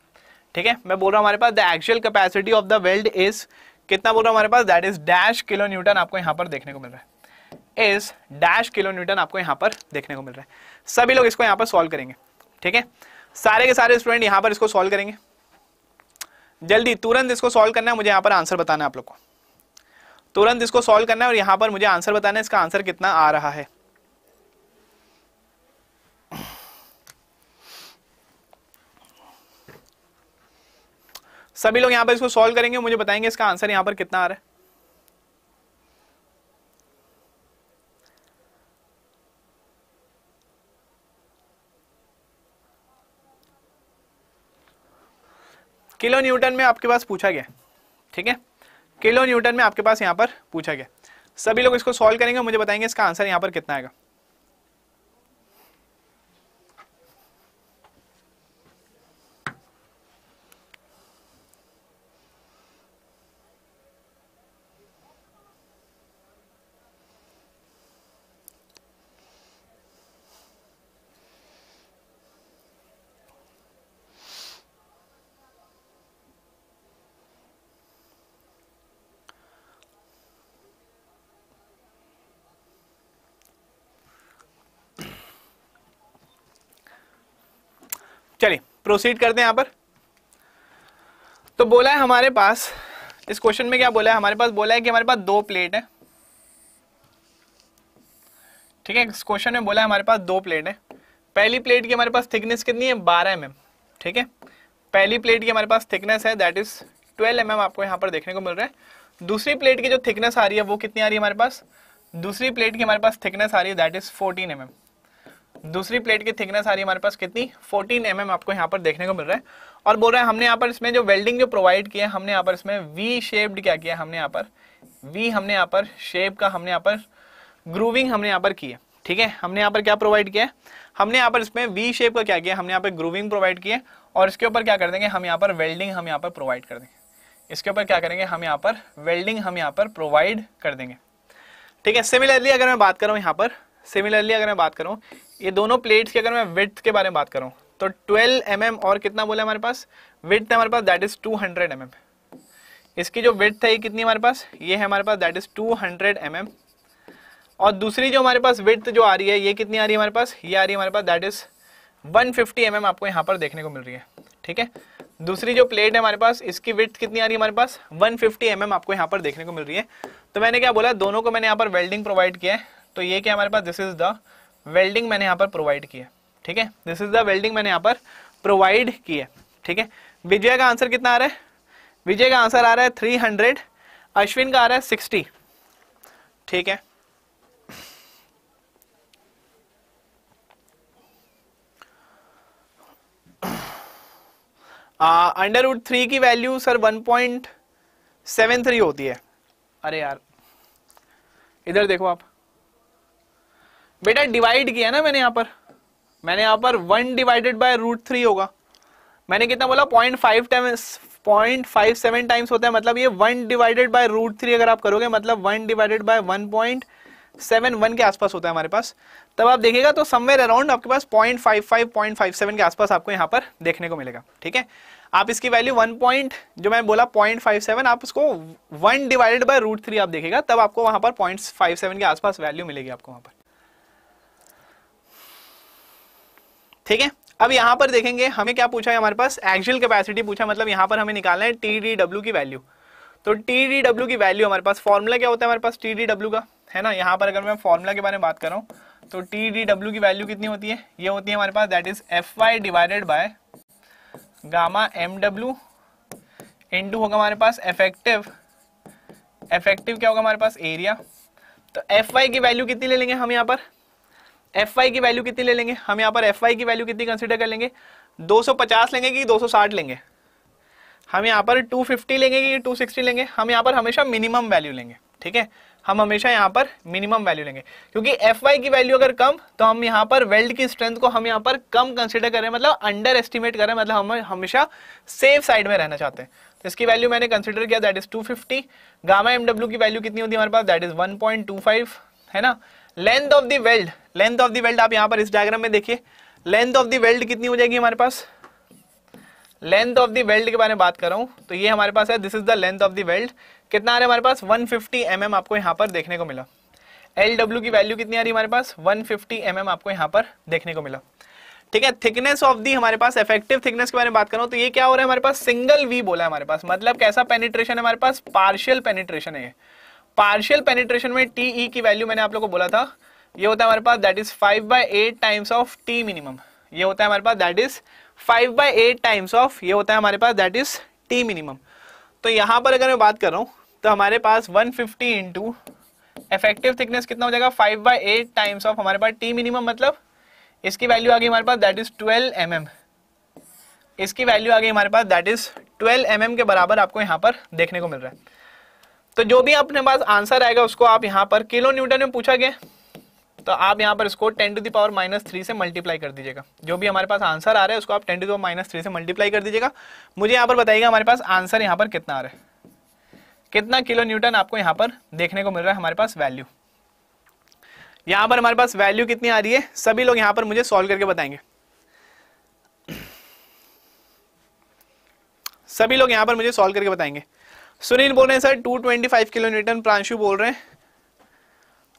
ठीक है मैं बोल रहा हूं हमारे पास the actual capacity of the weld is कितना बोल रहा हूं हमारे पास that is dash kilo newton आपको यहां पर देखने को मिल रहा है इज डैश किलो न्यूटन आपको यहां पर देखने को मिल रहा है सभी लोग इसको यहां पर सॉल्व करेंगे ठीक है सारे के सारे स्टूडेंट यहां पर इसको सॉल्व करेंगे जल्दी तुरंत इसको सॉल्व करना है मुझे यहाँ पर आंसर बताना है आप लोग को तुरंत इसको सॉल्व करना है और यहां पर मुझे आंसर बताना है इसका आंसर कितना आ रहा है सभी लोग यहां पर इसको सॉल्व करेंगे मुझे बताएंगे इसका आंसर यहां पर कितना आ रहा है किलो न्यूटन में आपके पास पूछा गया ठीक है किलो न्यूटन में आपके पास यहाँ पर पूछा गया सभी लोग इसको सॉल्व करेंगे मुझे बताएंगे इसका आंसर यहाँ पर कितना आएगा प्रोसीड करते हैं यहाँ पर तो बोला है हमारे पास इस क्वेश्चन में क्या बोला है हमारे पास बोला है कि हमारे पास दो प्लेट है ठीक है इस क्वेश्चन में बोला है हमारे पास दो प्लेट है पहली प्लेट की हमारे पास थिकनेस कितनी है बारह एम mm, ठीक है पहली प्लेट की हमारे पास थिकनेस है दैट इज ट्वेल्व एम आपको यहाँ पर देखने को मिल रहा है दूसरी प्लेट की जो थिकनेस आ रही है वो कितनी आ रही है हमारे पास दूसरी प्लेट की हमारे पास थिकनेस आ रही है दैट इज फोर्टीन एम दूसरी प्लेट की थिकनेस आ रही है हमारे पास कितनी 14 एम mm आपको यहाँ पर देखने को मिल रहा है और बोल रहा है हमने यहाँ पर इसमें जो वेल्डिंग जो प्रोवाइड किया हमने यहाँ पर इसमें वी शेप्ड क्या किया हमने यहाँ पर वी हमने यहाँ पर शेप का हमने यहाँ पर ग्रूविंग हमने यहाँ पर की है ठीक है हमने यहाँ पर क्या प्रोवाइड किया है हमने यहाँ पर इसमें वी शेप का क्या किया हमने यहाँ पर ग्रूविंग प्रोवाइड किया और इसके ऊपर क्या कर देंगे हम यहाँ पर वेल्डिंग हम यहाँ पर प्रोवाइड कर देंगे इसके ऊपर क्या करेंगे हम यहाँ पर वेल्डिंग हम यहाँ पर प्रोवाइड कर देंगे ठीक है सिमिलरली अगर मैं बात करूँ यहाँ पर सिमिलरली अगर मैं बात करूँ ये दोनों प्लेट्स की अगर मैं विथ के बारे में बात करूँ तो 12 एम mm और कितना बोला हमारे पास विथ है हमारे पास दैट इज 200 हंड्रेड mm. इसकी जो विथ है ये कितनी हमारे पास ये है हमारे पास दैट इज 200 हंड्रेड mm. और दूसरी जो हमारे पास विथ जो आ रही है ये कितनी आ रही है हमारे पास ये आ रही है हमारे पास दैट इज 150 फिफ्टी mm आपको यहाँ पर देखने को मिल रही है ठीक है दूसरी जो प्लेट है हमारे पास इसकी विथ कितनी आ रही है हमारे पास 150 फिफ्टी mm आपको यहाँ पर देखने को मिल रही है तो मैंने क्या बोला दोनों को मैंने यहाँ पर वेल्डिंग प्रोवाइड किया है तो ये क्या हमारे पास दिस इज द वेल्डिंग मैंने यहाँ पर प्रोवाइड की है ठीक है दिस इज द वेल्डिंग मैंने यहाँ पर प्रोवाइड की है ठीक है विजय का आंसर कितना आ रहा है विजय का आंसर आ रहा है थ्री हंड्रेड अश्विन का आ रहा है सिक्सटी ठीक है अंडर वुड थ्री की value sir one point seven three होती है अरे यार इधर देखो आप बेटा डिवाइड किया ना मैंने यहाँ पर मैंने यहाँ पर one divided by root three होगा मैंने कितना बोला point five times point five seven times होता है मतलब ये one divided by root three अगर आप करोगे मतलब one divided by one point seven one के आसपास होता है हमारे पास तब आप देखिएगा तो समवेयर अराउंड आपके पास point five five point five seven के आसपास आपको यहाँ पर देखने को मिलेगा ठीक है आप इसकी वैल्यू वन पॉइंट जो मैं बोला पॉइंट फाइव सेवन आप उसको one divided by root three आप देखेगा तब आपको वहाँ पर पॉइंट फाइव सेवन के आसपास वैल्यू मिलेगी आपको वहाँ पर ठीक है अब यहाँ पर देखेंगे हमें क्या पूछा है हमारे पास एक्चुअल कैपेसिटी पूछा मतलब यहाँ पर हमें निकालना है टी डी डब्ल्यू की वैल्यू तो टी डी डब्ल्यू की वैल्यू हमारे पास फॉर्मूला क्या होता है हमारे पास टी डी डब्ल्यू का है ना यहां पर अगर मैं फॉर्मूला के बारे में बात कर रहा हूं तो टी डी डब्ल्यू की वैल्यू कितनी होती है ये होती है हमारे पास that is F Y divided by gamma M W two होगा हमारे पास इफेक्टिव एफेक्टिव क्या होगा हमारे पास एरिया तो एफ वाई की वैल्यू कितनी ले लेंगे हम यहाँ पर एफ की वैल्यू कितनी ले लेंगे हम यहाँ पर एफ की वैल्यू कितनी कंसिडर कर लेंगे पचास लेंगे कि साठ लेंगे हम यहाँ पर 250 लेंगे कि 260 लेंगे हम यहाँ पर हमेशा मिनिमम वैल्यू लेंगे ठीक है हम हमेशा यहाँ पर मिनिमम वैल्यू लेंगे क्योंकि एफ वाई की वैल्यू अगर कम तो हम यहाँ पर वेल्ड की स्ट्रेंथ को हम यहाँ पर कम कंसिडर करें मतलब अंडर एस्टिमेट करें मतलब हम हमेशा सेफ साइड में रहना चाहते हैं तो इसकी वैल्यू मैंने कंसिडर किया that is fifty gamma MW की वैल्यू कितनी होती है हमारे पास दैट इज फाइव है ना length of the weld length of the weld आप यहां पर इस डायग्राम में देखिए लेंथ ऑफ द वेल्ड कितनी हो जाएगी हमारे पास लेंथ ऑफ द वेल्ड के बारे में बात कर रहा हूँ तो ये हमारे पास है this is the length of the weld कितना आ रहा है हमारे पास 150 फिफ्टी mm आपको यहां पर देखने को मिला एल डब्ल्यू की वैल्यू कितनी आ रही है हमारे पास 150 फिफ्टी mm आपको यहां पर देखने को मिला ठीक है थिकनेस ऑफ दी हमारे पास इफेक्टिव थिकनेस के बारे में बात करूं तो ये क्या हो रहा है हमारे पास सिंगल वी बोला है हमारे पास मतलब कैसा पेनिट्रेशन है हमारे पास पार्शियल पेनिट्रेशन है पार्शियल पेनिट्रेशन में टी e की वैल्यू मैंने आप लोगों को बोला था ये होता है हमारे पास that is five by eight times of T minimum ये होता है हमारे पास that is five by eight times of ये होता है हमारे पास दैट इज टी मिनिमम तो यहाँ पर अगर मैं बात कर रहा हूँ तो हमारे पास one fifty into effective thickness कितना हो जाएगा five by eight times of हमारे पास टी मिनिमम मतलब इसकी वैल्यू आ गई हमारे पास that is twelve M M इसकी वैल्यू आ गई हमारे पास that is twelve M M के बराबर आपको यहाँ पर देखने को मिल रहा है तो जो भी अपने पास आंसर आएगा उसको आप यहाँ पर किलो न्यूटन में पूछा गया तो आप यहाँ पर इसको ten to the power minus three से मल्टीप्लाई कर दीजिएगा जो भी हमारे पास आंसर आ रहा है उसको आप ten to the power minus three से मल्टीप्लाई कर दीजिएगा मुझे यहाँ पर बताइएगा हमारे पास आंसर यहाँ पर कितना आ रहा है कितना किलो न्यूटन आपको यहाँ पर देखने को मिल रहा है हमारे पास वैल्यू यहाँ पर हमारे पास वैल्यू कितनी आ रही है सभी लोग यहाँ पर मुझे सॉल्व करके बताएंगे सभी लोग यहाँ पर मुझे सॉल्व करके बताएंगे सुनील बोल रहे हैं सर 225 किलो न्यूटन प्रांशु बोल रहे हैं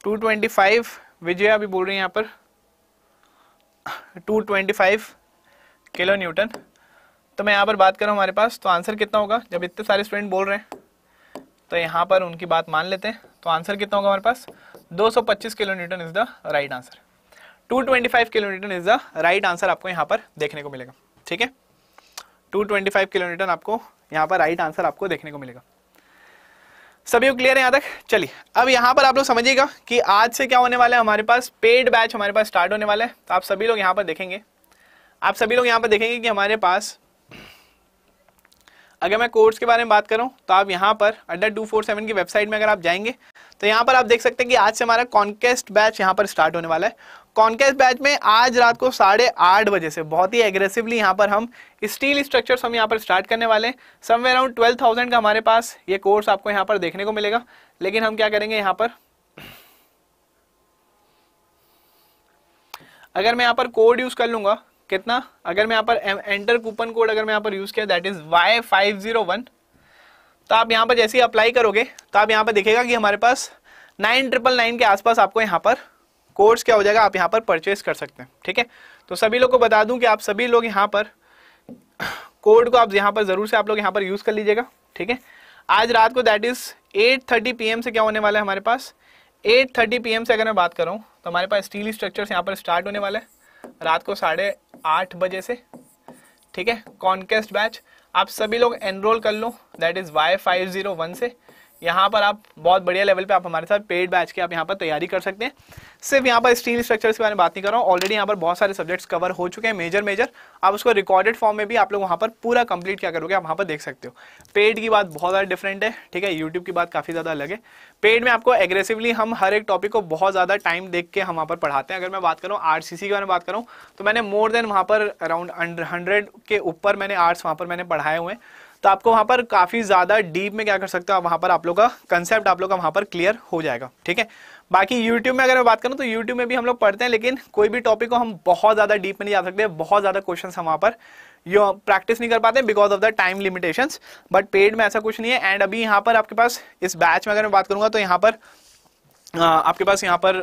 225 विजया अभी बोल रही है यहाँ पर 225 किलो न्यूटन तो मैं यहाँ पर बात करूँ हमारे पास तो आंसर कितना होगा जब इतने सारे स्टूडेंट बोल रहे हैं तो यहाँ पर उनकी बात मान लेते हैं तो आंसर कितना होगा हमारे पास 225 kilo newton is the right answer 225 kilo newton is the right answer आपको यहाँ पर देखने को मिलेगा ठीक है 225 किलो न्यूटन आपको यहाँ पर राइट आंसर आपको देखने को मिलेगा सभी को क्लियर है यहाँ तक चलिए अब यहाँ पर आप लोग समझिएगा कि आज से क्या होने वाला है हमारे पास पेड बैच हमारे पास स्टार्ट होने वाला है तो आप सभी लोग यहाँ पर देखेंगे आप सभी लोग यहाँ पर देखेंगे कि हमारे पास अगर मैं कोर्स के बारे में बात करूँ तो आप यहाँ पर अड्डा टू फोर सेवन की वेबसाइट में अगर आप जाएंगे तो यहाँ पर आप देख सकते हैं कि आज से हमारा कॉन्केस्ट बैच यहाँ पर स्टार्ट होने वाला है कॉन्केस बैच में आज रात को साढ़े आठ बजे से बहुत ही एग्रेसिवली यहाँ पर हम स्टील स्ट्रक्चर्स हम यहाँ पर स्टार्ट करने वाले हैं समवे अराउंड ट्वेल्व थाउजेंड का हमारे पास ये कोर्स आपको यहाँ पर देखने को मिलेगा लेकिन हम क्या करेंगे यहाँ पर अगर मैं यहाँ पर कोड यूज कर लूंगा कितना अगर मैं यहाँ पर एंटर कूपन कोड अगर मैं यहाँ पर यूज किया that is Y five zero one तो आप यहाँ पर जैसे ही अप्लाई करोगे तो आप यहाँ पर देखेगा कि हमारे पास नाइन ट्रिपल नाइन के आसपास आपको यहाँ पर कोर्स क्या हो जाएगा आप यहाँ पर परचेज कर सकते हैं ठीक है तो सभी लोग को बता दूं कि आप सभी लोग यहाँ पर कोड को आप यहाँ पर ज़रूर से आप लोग यहाँ पर यूज़ कर लीजिएगा ठीक है आज रात को that is eight thirty P से क्या होने वाला है हमारे पास एट थर्टी पी से अगर मैं बात करूँ तो हमारे पास स्टील स्ट्रक्चर्स यहाँ पर स्टार्ट होने वाला है रात को साढ़े आठ बजे से ठीक है कॉन्केस्ट बैच आप सभी लोग एनरोल कर लो that is Y five zero one से यहाँ पर आप बहुत बढ़िया लेवल पे आप हमारे साथ पेड बैच के आप यहाँ पर तैयारी कर सकते हैं सिर्फ यहाँ पर स्टील स्ट्रक्चर्स के बारे में बात नहीं कर रहा हूँ ऑलरेडी यहाँ पर बहुत सारे सब्जेक्ट्स कवर हो चुके हैं मेजर मेजर आप उसको रिकॉर्डेड फॉर्म में भी आप लोग वहाँ पर पूरा कंप्लीट क्या करोगे आप वहाँ पर देख सकते हो पेड की बात बहुत ज़्यादा डिफरेंट है ठीक है यूट्यूब की बात काफ़ी ज़्यादा अलग है पेड में आपको एग्रेसिवली हम हर एक टॉपिक को बहुत ज़्यादा टाइम देख के हम वहाँ पर पढ़ाते हैं अगर मैं बात करूँ आर के बारे में बात करूँ तो मैंने मोर देन वहाँ पर अराउंड हंड्रेड के ऊपर मैंने आर्ट्स वहाँ पर मैंने पढ़ाए हुए हैं तो आपको वहाँ पर काफ़ी ज़्यादा डीप में क्या कर सकते हो वहाँ पर आप लोग का कंसेप्ट आप लोग का वहाँ पर क्लियर हो जाएगा ठीक है बाकी यूट्यूब में अगर मैं बात करूँ तो यूट्यूब में भी हम लोग पढ़ते हैं लेकिन कोई भी टॉपिक को हम बहुत ज़्यादा डीप में नहीं जा सकते बहुत ज़्यादा क्वेश्चन हम वहाँ पर यो प्रैक्टिस नहीं कर पाते because of the time limitation but paid में ऐसा कुछ नहीं है एंड अभी यहाँ पर आपके पास इस बैच में अगर मैं बात करूँगा तो यहाँ पर आपके पास यहाँ पर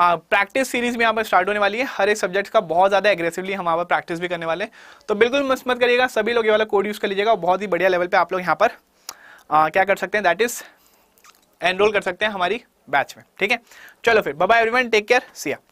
प्रैक्टिस सीरीज भी यहाँ पर स्टार्ट होने वाली है हर एक सब्जेक्ट का बहुत ज़्यादा एग्रेसिवली हम यहाँ पर प्रैक्टिस भी करने वाले हैं तो बिल्कुल मिस मत करिएगा सभी लोग ये वाला कोड यूज़ कर लीजिएगा बहुत ही बढ़िया लेवल पर आप लोग यहाँ पर आ, क्या कर सकते हैं दैट इज़ एनरोल कर सकते हैं हमारी बैच में ठीक है चलो फिर bye everyone take care Siya